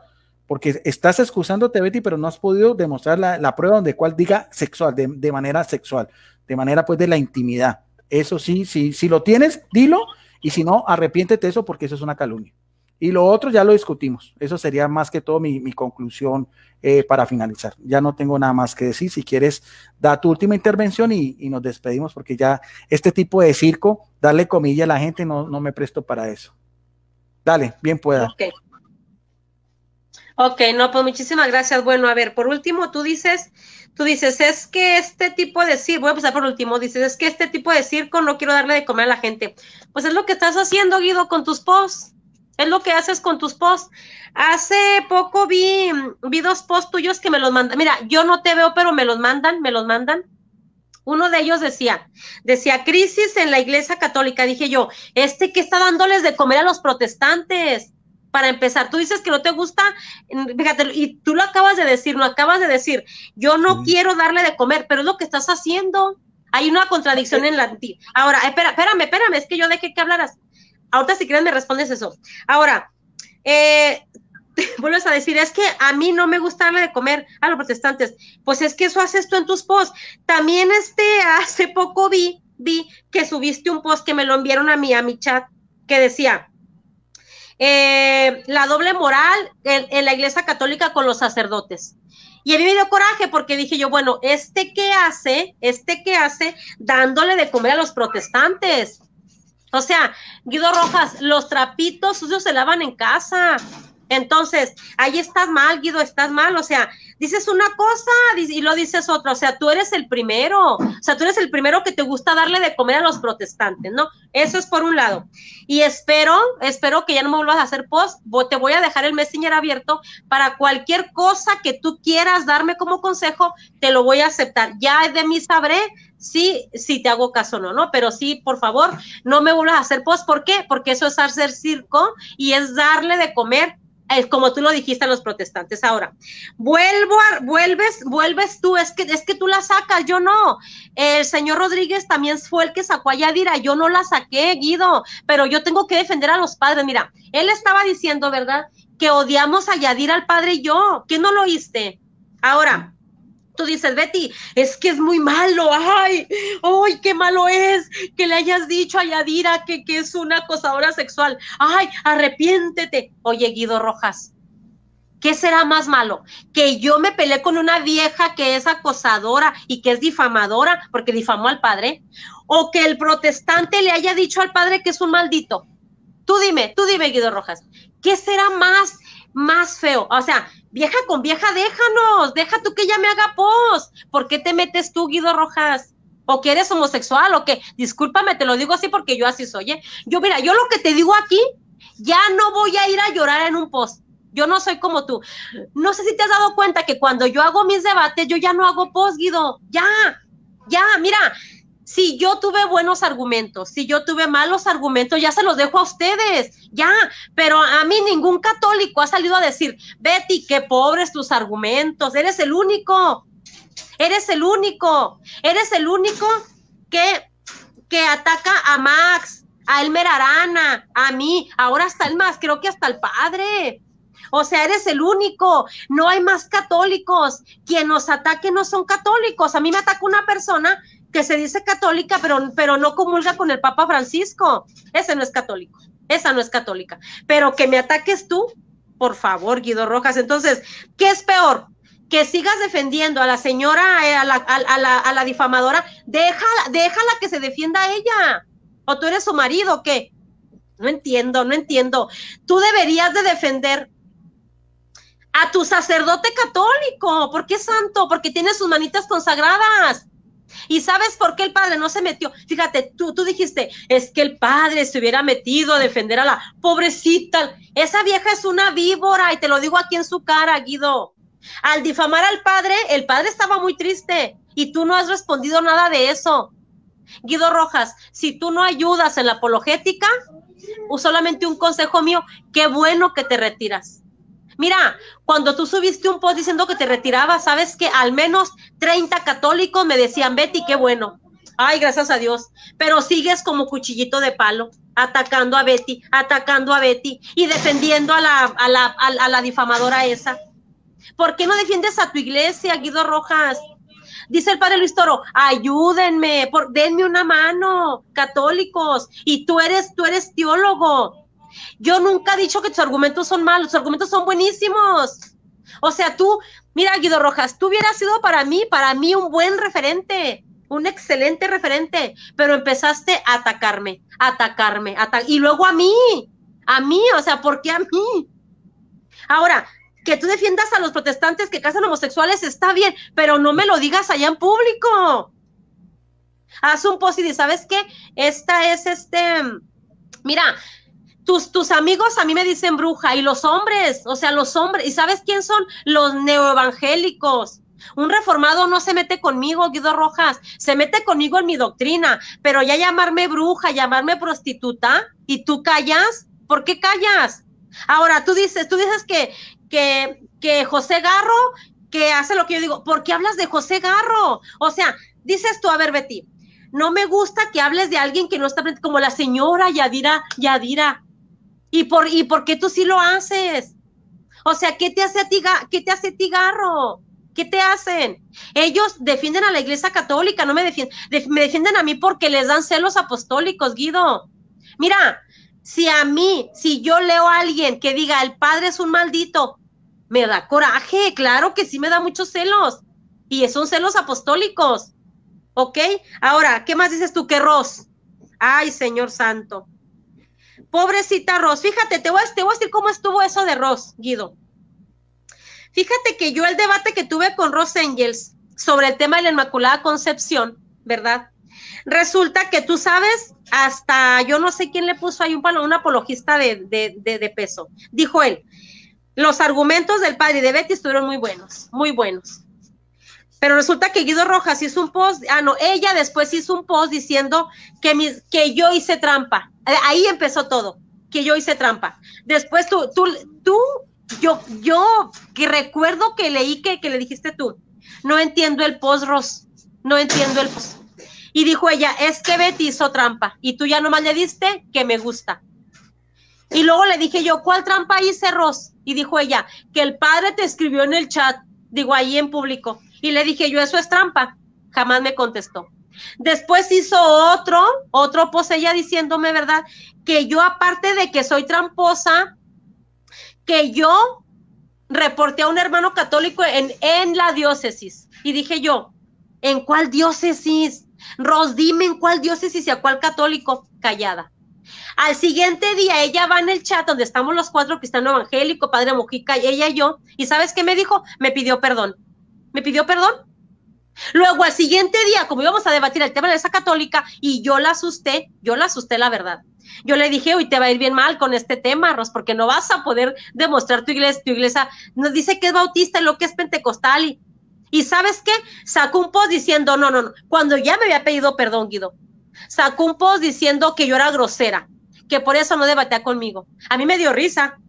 porque estás excusándote, Betty, pero no has podido demostrar la, prueba donde cual diga sexual, de, manera sexual, de manera pues de la intimidad. Eso sí, sí, si lo tienes, dilo, y si no, arrepiéntete eso porque eso es una calumnia. Y lo otro ya lo discutimos. Eso sería más que todo mi, conclusión eh, para finalizar. Ya no tengo nada más que decir. Si quieres, da tu última intervención y, nos despedimos porque ya este tipo de circo, darle comilla a la gente, no, no me presto para eso. Dale, bien pueda. Ok, no, pues muchísimas gracias. Bueno, a ver, por último, tú dices, tú dices, es que este tipo de circo, voy a pasar por último, dices, es que este tipo de circo no quiero darle de comer a la gente. Pues es lo que estás haciendo, Guido, con tus posts. Es lo que haces con tus posts. Hace poco vi, vi dos posts tuyos que me los mandan. Mira, yo no te veo, pero me los mandan, me los mandan. Uno de ellos decía, decía crisis en la iglesia católica. Dije yo, este que está dándoles de comer a los protestantes para empezar, tú dices que no te gusta, mm, fíjate, y tú lo acabas de decir, no acabas de decir, yo no quiero darle de comer, pero es lo que estás haciendo. Hay una contradicción eh. en la... Ahora, eh, espera, espérame, espérame, es que yo dejé que hablaras. Ahorita si quieres me respondes eso. Ahora, eh, vuelves a decir, es que a mí no me gusta darle de comer a los protestantes. Pues es que eso haces tú en tus posts. También este, hace poco vi, vi que subiste un post que me lo enviaron a mí, a mi chat, que decía, eh, la doble moral en, la iglesia católica con los sacerdotes. Y a mí me dio coraje porque dije yo, bueno, este qué hace, este qué hace dándole de comer a los protestantes. O sea, Guido Rojas, los trapitos sucios se lavan en casa. Entonces, ahí estás mal, Guido, estás mal. O sea, dices una cosa y lo dices otra. O sea, tú eres el primero. O sea, tú eres el primero que te gusta darle de comer a los protestantes, ¿no? Eso es por un lado. Y espero, espero que ya no me vuelvas a hacer post. Te voy a dejar el messenger abierto para cualquier cosa que tú quieras darme como consejo, te lo voy a aceptar. Ya de mí sabré si si te hago caso o no, ¿no? Pero sí, por favor, no me vuelvas a hacer post. ¿Por qué? Porque eso es hacer circo y es darle de comer como tú lo dijiste a los protestantes ahora. Vuelvo a, vuelves, vuelves tú, es que, es que tú la sacas, yo no. El señor Rodríguez también fue el que sacó a Yadira, yo no la saqué, Guido, pero yo tengo que defender a los padres. Mira, él estaba diciendo, ¿verdad? Que odiamos a Yadira, al padre y yo. ¿Qué no lo oíste? Ahora, tú dices, Betty, es que es muy malo, ay, ay, qué malo es que le hayas dicho a Yadira que, que es una acosadora sexual, ay, arrepiéntete. Oye, Guido Rojas, ¿qué será más malo? Que yo me peleé con una vieja que es acosadora y que es difamadora porque difamó al padre, o que el protestante le haya dicho al padre que es un maldito. Tú dime, tú dime, Guido Rojas, ¿qué será más más feo. O sea, vieja con vieja, déjanos, deja tú que ya me haga post. ¿Por qué te metes tú, Guido Rojas? O que eres homosexual, o qué? discúlpame, te lo digo así porque yo así soy. ¿eh? Yo, mira, yo lo que te digo aquí, ya no voy a ir a llorar en un post. Yo no soy como tú. No sé si te has dado cuenta que cuando yo hago mis debates, yo ya no hago post, Guido. Ya, ya, mira, si yo tuve buenos argumentos, si yo tuve malos argumentos, ya se los dejo a ustedes, ya, pero a mí ningún católico ha salido a decir, Betty, qué pobres tus argumentos, eres el único, eres el único, eres el único que, que ataca a Max, a Elmer Arana, a mí, ahora hasta el más, creo que hasta el padre. O sea, eres el único, no hay más católicos. Quien nos ataque no son católicos. A mí me ataca una persona que se dice católica, pero, pero no comulga con el Papa Francisco. Ese no es católico, esa no es católica. Pero que me ataques tú, por favor, Guido Rojas. Entonces, ¿qué es peor? que sigas defendiendo a la señora, eh, a la, a la, a la difamadora, déjala, déjala que se defienda ella. O tú eres su marido, ¿qué? No entiendo, no entiendo. Tú deberías de defender a tu sacerdote católico. ¿Por qué santo? Porque tiene sus manitas consagradas. ¿Y sabes por qué el padre no se metió? Fíjate, tú, tú dijiste, es que el padre se hubiera metido a defender a la pobrecita. Esa vieja es una víbora y te lo digo aquí en su cara, Guido. Al difamar al padre, el padre estaba muy triste y tú no has respondido nada de eso. Guido Rojas, si tú no ayudas en la apologética, solamente un consejo mío, qué bueno que te retiras. Mira, cuando tú subiste un post diciendo que te retirabas, sabes que al menos 30 católicos me decían, Betty, qué bueno. Ay, gracias a Dios. Pero sigues como cuchillito de palo, atacando a Betty, atacando a Betty y defendiendo a la, a la, a la difamadora esa. ¿Por qué no defiendes a tu iglesia, Guido Rojas? Dice el padre Luis Toro, ayúdenme, por, denme una mano, católicos. Y tú eres, tú eres teólogo yo nunca he dicho que tus argumentos son malos, tus argumentos son buenísimos. O sea, tú, mira, Guido Rojas, tú hubieras sido para mí, para mí un buen referente, un excelente referente, pero empezaste a atacarme, a atacarme, y luego a mí, a mí, o sea, ¿por qué a mí? Ahora, que tú defiendas a los protestantes que casan homosexuales está bien, pero no me lo digas allá en público. Haz un post y ¿sabes qué? Esta es este, mira, tus, amigos a mí me dicen bruja y los hombres, o sea, los hombres, ¿y sabes quién son? Los neoevangélicos. Un reformado no se mete conmigo, Guido Rojas, se mete conmigo en mi doctrina, pero ya llamarme bruja, llamarme prostituta, y tú callas, ¿por qué callas? Ahora, tú dices, tú dices que, que, que José Garro, que hace lo que yo digo, ¿por qué hablas de José Garro? O sea, dices tú, a ver, Betty, no me gusta que hables de alguien que no está como la señora Yadira, Yadira, ¿Y por, y qué tú sí lo haces? O sea, ¿qué te hace a ti, qué te hace tigarro? ¿Qué te hacen? Ellos defienden a la iglesia católica, no me defienden, me defienden a mí porque les dan celos apostólicos, Guido. Mira, si a mí, si yo leo a alguien que diga el padre es un maldito, me da coraje, claro que sí me da muchos celos. Y son celos apostólicos. ¿Ok? Ahora, ¿qué más dices tú que Ross? Ay, Señor Santo. Pobrecita Ross, fíjate, te voy, a, te decir cómo estuvo eso de Ross, Guido. Fíjate que yo el debate que tuve con Ross Angels sobre el tema de la Inmaculada Concepción, ¿verdad? Resulta que tú sabes, hasta yo no sé quién le puso ahí un, un apologista de, de, de peso. Dijo él, los argumentos del padre de Betty estuvieron muy buenos, muy buenos. Pero resulta que Guido Rojas hizo un post, ah, no, ella después hizo un post diciendo que, que yo hice trampa. Eh, ahí empezó todo, que yo hice trampa. Después tú, tú, tú, yo, yo que recuerdo que leí que, que le dijiste tú, no entiendo el post, Ross no entiendo el post. Y dijo ella, es que Betty hizo trampa y tú ya nomás le diste que me gusta. Y luego le dije yo, ¿cuál trampa hice, Ross? Y dijo ella, que el padre te escribió en el chat, digo ahí en público. Y le dije yo, eso es trampa. Jamás me contestó. Después hizo otro, otro pose ella diciéndome, ¿verdad? Que yo aparte de que soy tramposa, que yo reporté a un hermano católico en, en la diócesis. Y dije yo, ¿en cuál diócesis? Ros, dime en cuál diócesis y a cuál católico. Callada. Al siguiente día ella va en el chat donde estamos los cuatro, cristiano evangélico, padre Mujica, ella y yo, y ¿sabes qué me dijo? Me pidió perdón me pidió perdón. Luego, al siguiente día, como íbamos a debatir el tema de esa católica, y yo la asusté, yo la asusté, la verdad. Yo le dije, hoy te va a ir bien mal con este tema, Ros, porque no vas a poder demostrar tu iglesia. Tu iglesia nos dice que es bautista, y lo que es pentecostal. Y, y sabes qué? Sacó un post diciendo, no, no, no, cuando ya me había pedido perdón, Guido. Sacó un post diciendo que yo era grosera, que por eso no debatía conmigo. A mí me dio risa.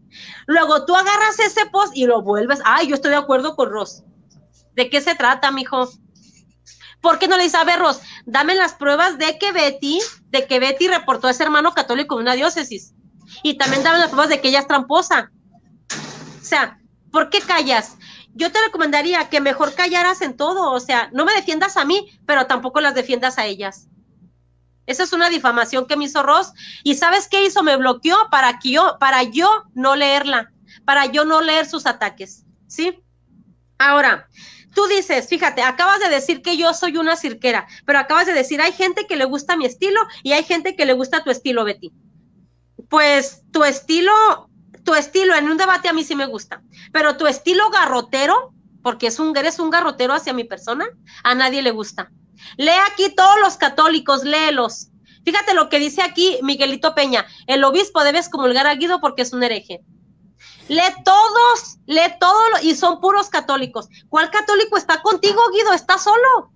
Luego tú agarras ese post y lo vuelves, ay, yo estoy de acuerdo con Ros ¿De qué se trata, mijo? ¿Por qué no le dice, a ver, Ros, dame las pruebas de que Betty, de que Betty reportó a ese hermano católico de una diócesis? Y también dame las pruebas de que ella es tramposa. O sea, ¿por qué callas? Yo te recomendaría que mejor callaras en todo, o sea, no me defiendas a mí, pero tampoco las defiendas a ellas. Esa es una difamación que me hizo Ross. ¿Y sabes qué hizo? Me bloqueó para que yo, para yo no leerla, para yo no leer sus ataques, ¿sí? Ahora, tú dices, fíjate, acabas de decir que yo soy una cirquera, pero acabas de decir, hay gente que le gusta mi estilo y hay gente que le gusta tu estilo, Betty. Pues tu estilo, tu estilo en un debate a mí sí me gusta, pero tu estilo garrotero, porque es un, eres un garrotero hacia mi persona, a nadie le gusta. Lee aquí todos los católicos, léelos. Fíjate lo que dice aquí Miguelito Peña, el obispo debe excomulgar a Guido porque es un hereje. Lee todos, lee todos y son puros católicos. ¿Cuál católico está contigo, Guido? Está solo.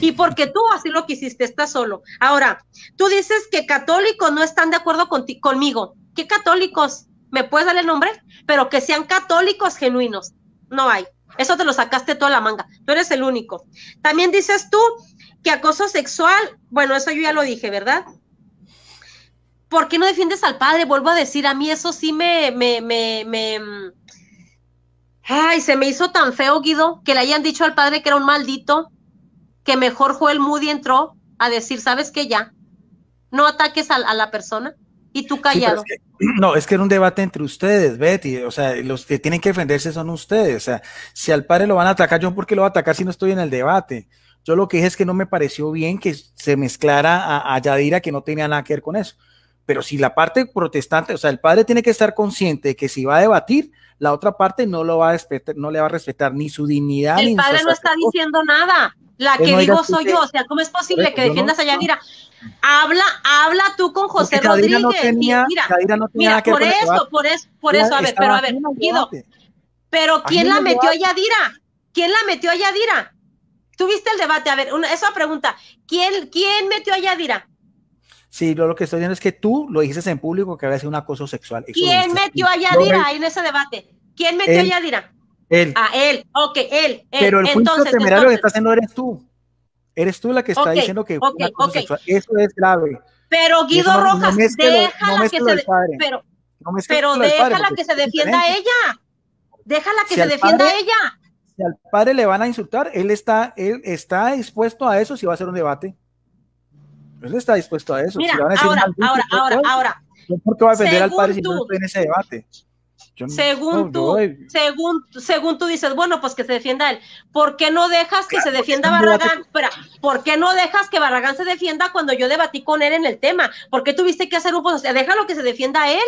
Y porque tú así lo quisiste, está solo. Ahora, tú dices que católicos no están de acuerdo ti, conmigo. ¿Qué católicos? ¿Me puedes dar el nombre? Pero que sean católicos genuinos. No hay. Eso te lo sacaste toda la manga. Tú eres el único. También dices tú que acoso sexual, bueno, eso yo ya lo dije, ¿verdad? ¿por qué no defiendes al padre? Vuelvo a decir, a mí eso sí me, me, Ay, se me hizo tan feo, Guido, que le hayan dicho al padre que era un maldito, que mejor Joel Moody entró a decir, ¿sabes qué? Ya, no ataques a, la persona y tú callado. no, es que era un debate entre ustedes, Betty. O sea, los que tienen que defenderse son ustedes. O sea, si al padre lo van a atacar, yo por qué lo voy a atacar si no estoy en el debate. Yo lo que dije es que no me pareció bien que se mezclara a Yadira, que no tenía nada que ver con eso. Pero si la parte protestante, o sea, el padre tiene que estar consciente de que si va a debatir, la otra parte no lo va a respetar, no le va a respetar ni su dignidad. El padre no está diciendo nada. La que digo soy yo. O sea, ¿cómo es posible que defiendas a Yadira? Habla, habla tú con José Rodríguez. No mira, no mira por, eso, por eso, por eso, a ver, pero a ver, Pero ¿quién la metió a Yadira? ¿Quién la metió a Yadira? Tuviste el debate, a ver, una, esa pregunta. ¿Quién, quién metió a Yadira? Sí, lo, lo que estoy diciendo es que tú lo dijiste en público que había sido un acoso sexual. ¿Quién metió a Yadira en ese debate? ¿Quién metió a Yadira? Él. A ah, él, ok, él. Pero el punto temerario que está haciendo eres tú. Eres tú la que está diciendo que Eso es grave. Pero Guido Rojas, déjala que se defienda pero, déjala que se defienda a ella. Déjala que se defienda a ella. Si al padre le van a insultar, él está, él está expuesto a eso si va a hacer un debate. Él está dispuesto a eso. ahora, ahora, ahora, ahora, ¿Por qué va a defender al padre en ese debate? según tú, según, según tú dices, bueno, pues que se defienda él. ¿Por qué no dejas que se defienda Barragán? ¿por qué no dejas que Barragán se defienda cuando yo debatí con él en el tema? ¿Por qué tuviste que hacer un o sea, déjalo que se defienda él?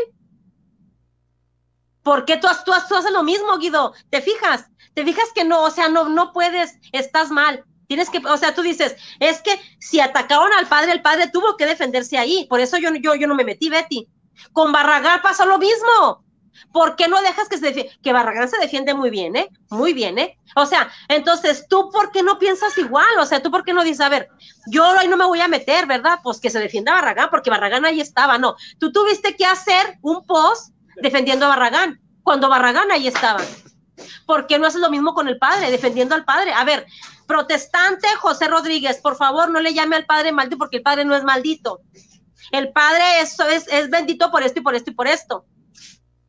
¿Por qué tú, tú haces lo mismo, Guido? ¿Te fijas? ¿Te fijas que no? O sea, no, no puedes, estás mal. Tienes que, o sea, tú dices, es que si atacaron al padre, el padre tuvo que defenderse ahí. Por eso yo, yo, yo no me metí, Betty. Con Barragán pasa lo mismo. ¿Por qué no dejas que se defienda? Que Barragán se defiende muy bien, ¿eh? Muy bien, ¿eh? O sea, entonces, ¿tú por qué no piensas igual? O sea, ¿tú por qué no dices, a ver, yo ahí no me voy a meter, ¿verdad? Pues que se defienda Barragán, porque Barragán ahí estaba, no. Tú tuviste que hacer un post defendiendo a Barragán, cuando Barragán ahí estaba. ¿Por qué no haces lo mismo con el padre, defendiendo al padre? A ver, Protestante José Rodríguez, por favor, no le llame al padre maldito porque el padre no es maldito. El padre es, bendito por esto y por esto y por esto.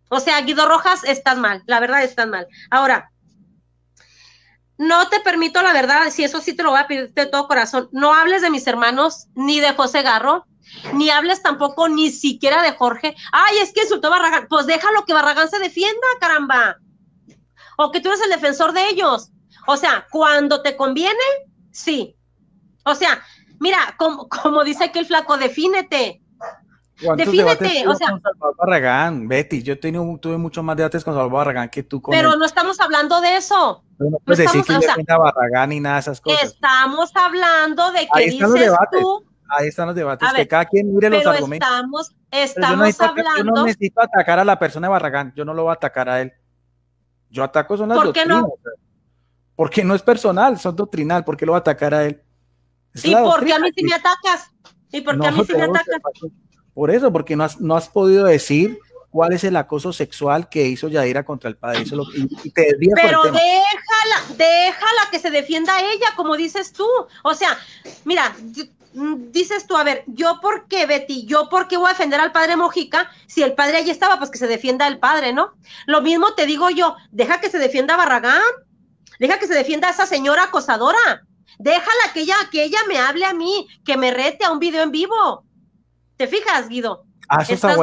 O sea, Guido Rojas, estás mal, la verdad estás mal. Ahora, no te permito la verdad, si eso sí te lo voy a pedir de todo corazón, no hables de mis hermanos, ni de José Garro, ni hables tampoco ni siquiera de Jorge. Ay, es que insultó a Barragán. Pues déjalo que Barragán se defienda, caramba. O que tú eres el defensor de ellos. O sea, cuando te conviene, sí. O sea, mira, como, dice aquí el flaco, defínete. Defínete, o sea. Barragán, Betty, yo tuve muchos más debates con Salvador Barragán que tú con Pero no estamos hablando de eso. No, no estamos, que de Barragán ni nada de esas cosas. Estamos hablando de que dices tú. Ahí están los debates, que cada quien mire los argumentos. Estamos, estamos hablando. Yo no necesito atacar a la persona de Barragán, yo no lo voy a atacar a él. Yo ataco son las ¿Por qué no? porque no es personal, son doctrinal, ¿por qué lo va a atacar a él? ¿Y por qué a mí si me atacas? ¿Y por qué a mí sí me atacas? Por eso, porque no has, podido decir cuál es el acoso sexual que hizo Yadira contra el padre. Pero déjala, déjala que se defienda ella, como dices tú. O sea, mira, mm, dices tú, a ver, yo por qué, Betty, yo por qué voy a defender al padre Mojica, si el padre allí estaba, pues que se defienda el padre, ¿no? Lo mismo te digo yo, deja que se defienda Barragán. Deja que se defienda a esa señora acosadora. Déjala que ella, que ella me hable a mí, que me rete a un video en vivo. ¿Te fijas, Guido? Ah, eso está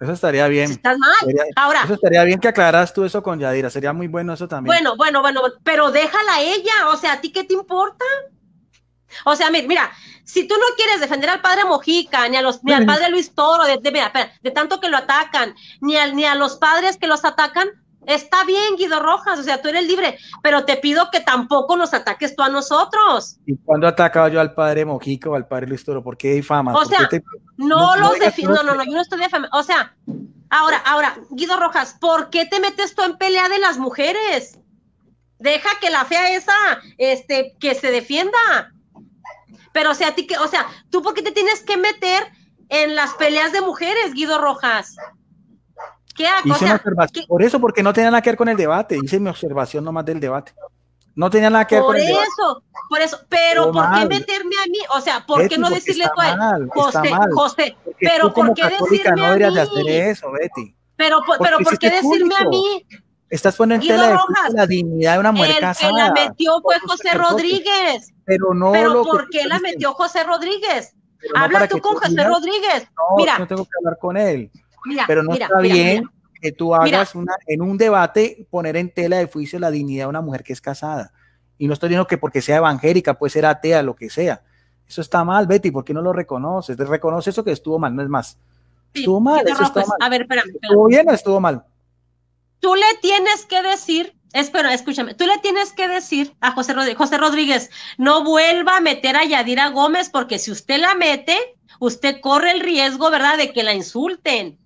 Eso estaría bien. mal. Ahora. Eso estaría bien que aclaras tú eso con Yadira. Sería muy bueno eso también. Bueno, bueno, bueno, pero déjala a ella. O sea, ¿a ti qué te importa? O sea, mira, si tú no quieres defender al padre Mojica, ni, a los, al mm. padre Luis Toro, de, tanto que lo atacan, ni a los padres que los atacan, Está bien, Guido Rojas, o sea, tú eres libre, pero te pido que tampoco nos ataques tú a nosotros. ¿Y cuándo atacaba yo al padre Mojico o al padre Luis Toro? ¿Por qué fama? O sea, no, los defiendo, no, no, yo no estoy fama. O sea, ahora, ahora, Guido Rojas, ¿por qué te metes tú en pelea de las mujeres? Deja que la fea esa, este, que se defienda. Pero, o sea, a ti que, o sea, ¿tú por qué te tienes que meter en las peleas de mujeres, Guido Rojas? Qué por eso, porque no tenía nada que ver con el debate, hice mi observación nomás del debate. No tenía nada que ver con el debate. Por eso, pero ¿por qué meterme a mí? O sea, ¿por qué no decirle a él? José, José, pero ¿por qué decirme no deberías a mí? De hacer eso, Betty. Pero, por, pero ¿por qué decirme a mí? Estás poniendo en tela la dignidad de una mujer el, casada. la metió fue José Rodríguez. Pero no. Pero ¿por qué la metió José Rodríguez? Habla tú con José Rodríguez. No, Mira, no tengo que hablar con él pero no está bien que tú hagas una, en un debate poner en tela de juicio la dignidad de una mujer que es casada. Y no estoy diciendo que porque sea evangélica, puede ser atea, lo que sea. Eso está mal, Betty, ¿por qué no lo reconoces? Reconoce eso que estuvo mal, no es más. Estuvo mal, eso no, mal. A ver, espérame, ¿Estuvo bien o estuvo mal? Tú le tienes que decir Espera, escúchame, tú le tienes que decir a José Rodríguez, José Rodríguez, no vuelva a meter a Yadira Gómez porque si usted la mete, usted corre el riesgo, ¿verdad?, de que la insulten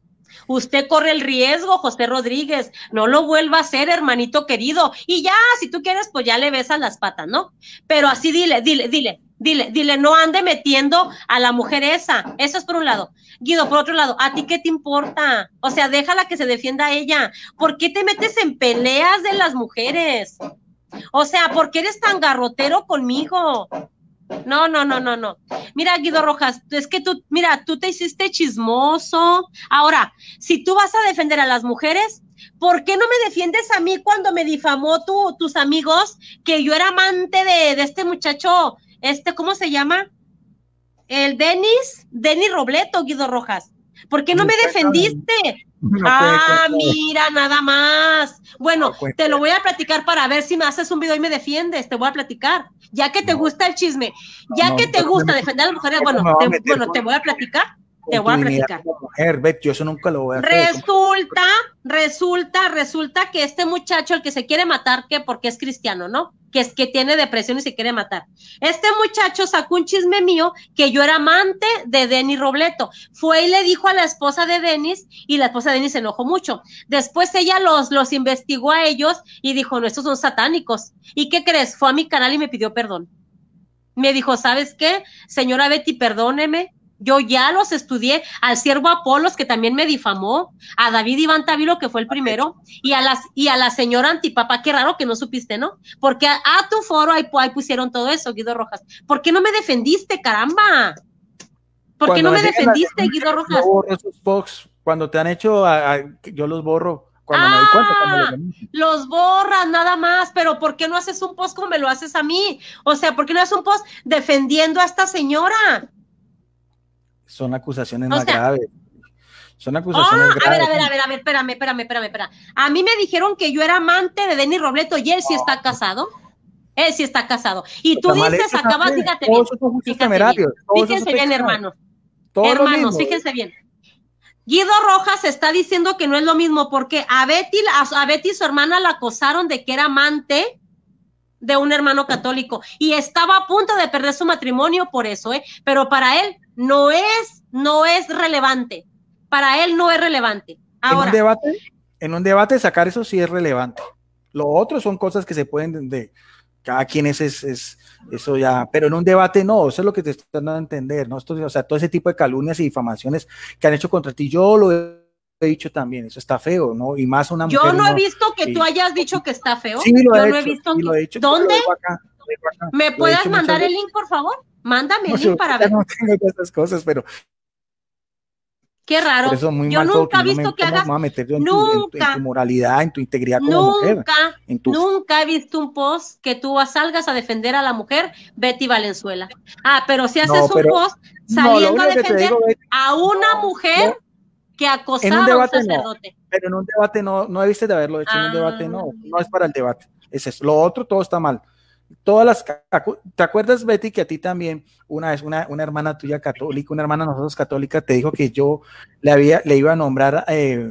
usted corre el riesgo, José Rodríguez, no lo vuelva a hacer, hermanito querido. Y ya, si tú quieres, pues ya le besas las patas, ¿no? Pero así dile, dile, dile, dile, dile, no ande metiendo a la mujer esa. Eso es por un lado. Guido, por otro lado, ¿a ti qué te importa? O sea, déjala que se defienda a ella. ¿Por qué te metes en peleas de las mujeres? O sea, ¿por qué eres tan garrotero conmigo? No, no, no, no, no. Mira, Guido Rojas, es que tú, mira, tú te hiciste chismoso. Ahora, si tú vas a defender a las mujeres, ¿por qué no me defiendes a mí cuando me difamó tú, tus amigos que yo era amante de, este muchacho, este, ¿cómo se llama? El Denis, Denis Robleto, Guido Rojas. ¿Por qué no me defendiste? ah, mira, nada más. Bueno, te lo voy a platicar para ver si me haces un video y me defiendes. Te voy a platicar. Ya que te gusta el chisme, ya que te gusta defender a las mujeres, bueno, te, bueno, te voy a platicar. Te voy a platicar. yo eso nunca lo voy a Resulta, resulta, resulta que este muchacho, el que se quiere matar, que porque es cristiano, ¿no? que es que tiene depresión y se quiere matar. Este muchacho sacó un chisme mío que yo era amante de Denis Robleto. Fue y le dijo a la esposa de Denis y la esposa de Denis se enojó mucho. Después ella los, los investigó a ellos y dijo, no, estos son satánicos. ¿Y qué crees? Fue a mi canal y me pidió perdón. Me dijo, ¿sabes qué? Señora Betty, perdóneme, yo ya los estudié al siervo Apolos, que también me difamó, a David Iván Tavilo, que fue el primero, y a, las, y a la señora Antipapa. Qué raro que no supiste, ¿no? Porque a, tu foro ahí, pusieron todo eso, Guido Rojas. ¿Por qué no me defendiste, caramba? ¿Por qué no me defendiste, Guido Rojas? Yo borro esos posts Cuando te han hecho, yo los borro. Cuando ah, los borras nada más, pero ¿por qué no haces un post como me lo haces a mí? O sea, ¿por qué no haces un post defendiendo a esta señora? Son acusaciones más graves. Son ah, acusaciones graves. A ver, a ver, a ver, a ver, espérame, espérame, espérame, espérame. A mí me dijeron que yo era amante de Denis Robleto y él sí está ah. casado. Él sí está casado. Y tú dices, acabas, fíjate bien. bien. Fíjense bien, hermanos. hermanos, fíjense bien. Guido Rojas está diciendo que no es lo mismo porque a Betty, a, Betty su hermana la acosaron de que era amante de un hermano católico y estaba a punto de perder su matrimonio por eso, ¿eh? Pero para él no es, no es relevante. Para él no es relevante. Ahora, en un debate, en un debate sacar eso sí es relevante. Lo otro son cosas que se pueden de cada quien es, es, eso ya, pero en un debate no, eso es lo que te están dando a entender, ¿no? Esto, o sea, todo ese tipo de calumnias y difamaciones que han hecho contra ti, yo lo he dicho también, eso está feo, ¿no? Y más una Yo no he visto que tú hayas dicho que está feo. yo no he visto. ¿Dónde? ¿Me puedas mandar el link, por favor? Mándame el link para ver. No tengo esas cosas, pero. Qué raro. yo nunca he visto que hagas. nunca, en, tu, moralidad, en tu integridad nunca, Nunca he visto un post que tú salgas a defender a la mujer Betty Valenzuela. Ah, pero si haces un post saliendo a defender a una mujer que acosaba a un sacerdote. pero en un debate no, no visto de haberlo hecho. En un debate no, ah. no es para el debate. Es Lo otro todo está mal todas las, ¿te acuerdas Betty que a ti también una vez una, una hermana tuya católica, una hermana nosotros católica te dijo que yo le había, le iba a nombrar eh,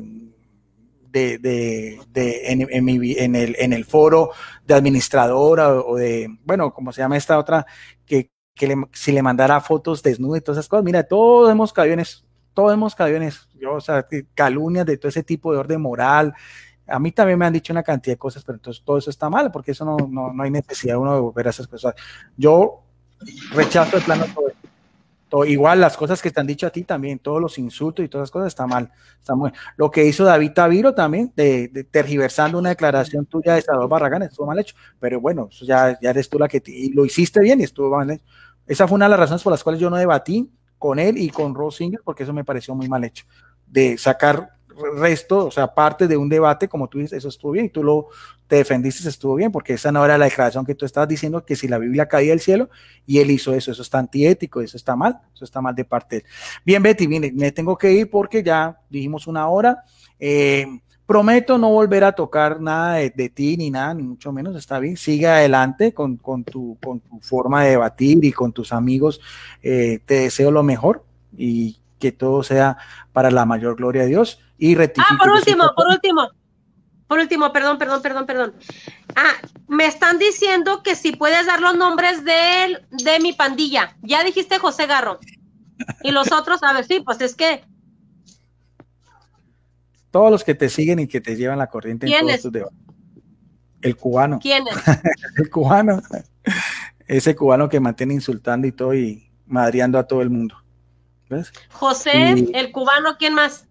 de, de, de en, en, el, en el foro de administradora o, de, bueno, como se llama esta otra, que, que le, si le mandara fotos desnudas y todas esas cosas, mira, todos hemos caído en eso, todos hemos caído yo, o sea, calumnias de todo ese tipo de orden moral, a mí también me han dicho una cantidad de cosas, pero entonces todo eso está mal, porque eso no, no, no hay necesidad de uno de volver a esas cosas. Yo rechazo el plano todo, Igual las cosas que te han dicho a ti también, todos los insultos y todas las cosas está mal. Está lo que hizo David Taviro también, de, tergiversando una declaración tuya de Salvador Barragán, estuvo mal hecho, pero bueno, ya, ya eres tú la que lo hiciste bien y estuvo mal hecho. Esa fue una de las razones por las cuales yo no debatí con él y con Singer, porque eso me pareció muy mal hecho, de sacar resto, o sea, parte de un debate, como tú dices, eso estuvo bien, tú lo te defendiste, estuvo bien, porque esa no era la declaración que tú estabas diciendo, que si la Biblia caía del cielo, y él hizo eso, eso está antiético, eso está mal, eso está mal de parte él. Bien, Betty, mire, me tengo que ir porque ya dijimos una hora. Eh, prometo no volver a tocar nada de, ti ni nada, ni mucho menos, está bien, sigue adelante con, tu, forma de debatir y con tus amigos, eh, te deseo lo mejor y que todo sea para la mayor gloria de Dios y Ah, por último, por último. Por último, perdón, perdón, perdón, perdón. Ah, me están diciendo que si puedes dar los nombres de, él, de mi pandilla. Ya dijiste José Garro. Y los otros, a ver, sí, pues es que. Todos los que te siguen y que te llevan la corriente en El cubano. ¿Quién es? el cubano. Ese cubano que mantiene insultando y todo y madreando a todo el mundo. ¿Ves? José, el cubano, ¿quién más?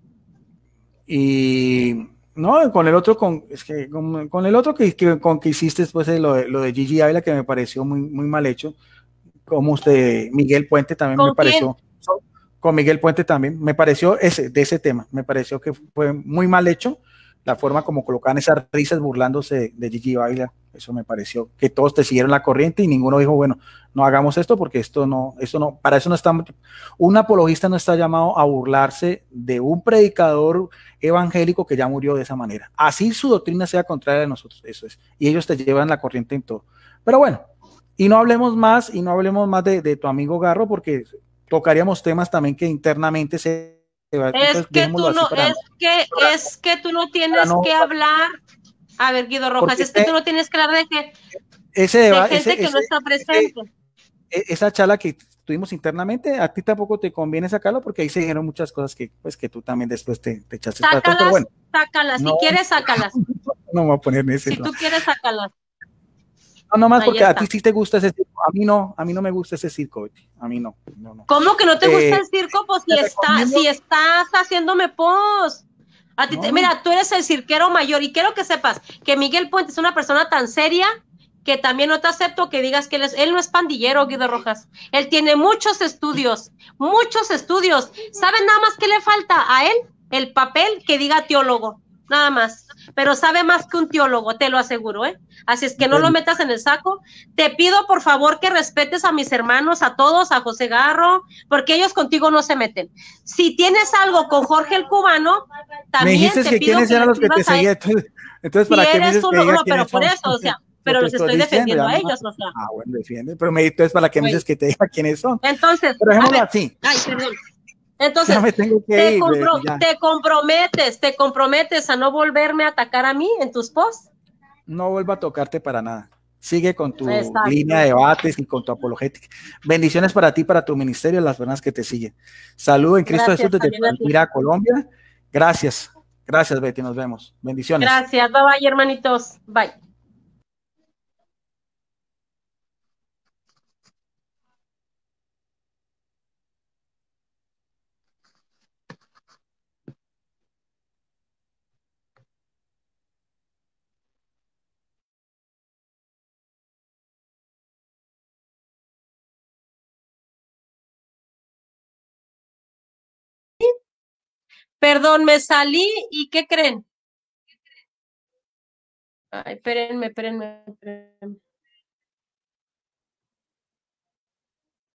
Y no, con el otro, con, que, el otro que, con que hiciste después de lo, de lo de Gigi Ávila, que me pareció muy, muy mal hecho, como usted, Miguel Puente también me pareció, con Miguel Puente también, me pareció ese, de ese tema, me pareció que fue muy mal hecho la forma como colocaban esas risas burlándose de Gigi Baila, eso me pareció que todos te siguieron la corriente y ninguno dijo, bueno, no hagamos esto porque esto no, esto no, para eso no estamos, un apologista no está llamado a burlarse de un predicador evangélico que ya murió de esa manera. Así su doctrina sea contraria a nosotros, eso es. Y ellos te llevan la corriente en todo. Pero bueno, y no hablemos más, y no hablemos más de, de tu amigo Garro porque tocaríamos temas también que internamente se es que tú no, es que, es que tú no tienes que hablar. A ver, Guido Rojas, es que tú no tienes que hablar de que ese gente que no está presente. E, esa charla que tuvimos internamente, a ti tampoco te conviene sacarlo porque ahí se dijeron muchas cosas que pues que tú también después te, te echaste sácalas, bueno. Sácalas, si quieres, sácalas. no me voy a poner en ese. Si tú quieres, sácalas. No, más porque a ti sí te gusta ese circo. A mí no, a mí no me gusta ese circo, A mí no. no, no. ¿Cómo que no te gusta eh, el circo? Pues si, está, si estás haciéndome post. A ti mira, tú eres el cirquero mayor y quiero que sepas que Miguel Puente es una persona tan seria que también no te acepto que digas que él, es, él no es pandillero, Guido Rojas. Él tiene muchos estudios, muchos estudios. ¿Saben nada más qué le falta a él? El papel que diga teólogo nada más. Pero sabe más que un teólogo, te lo aseguro, ¿eh? Así es que no lo metas en el saco. Te pido por favor que respetes a mis hermanos, a todos, a José Garro, porque ellos contigo no se meten. Si tienes algo con Jorge el cubano, también me dijiste te que pido quiénes que eran los que te seguían. Entonces, ¿para si qué eres no, pero por eso, o sea pero los estoy, defendiendo a ellos, ¿no? Ah, bueno, defiende, pero me dices para que me pues dices que te diga quiénes son. Entonces, pero dejémoslo así. Ay, perdón. Entonces, te, comprometes, te comprometes a no volverme a atacar a mí en tus posts. No vuelva a tocarte para nada. Sigue con tu línea de debates y con tu apologética. Bendiciones para ti, para tu ministerio y las personas que te siguen. Saludos en Cristo Jesús desde a Colombia. Gracias. Gracias, Betty. Nos vemos. Bendiciones. Gracias. Bye bye, hermanitos. Bye. Perdón, me salí y ¿qué creen? Ay, espérenme, espérenme, espérenme.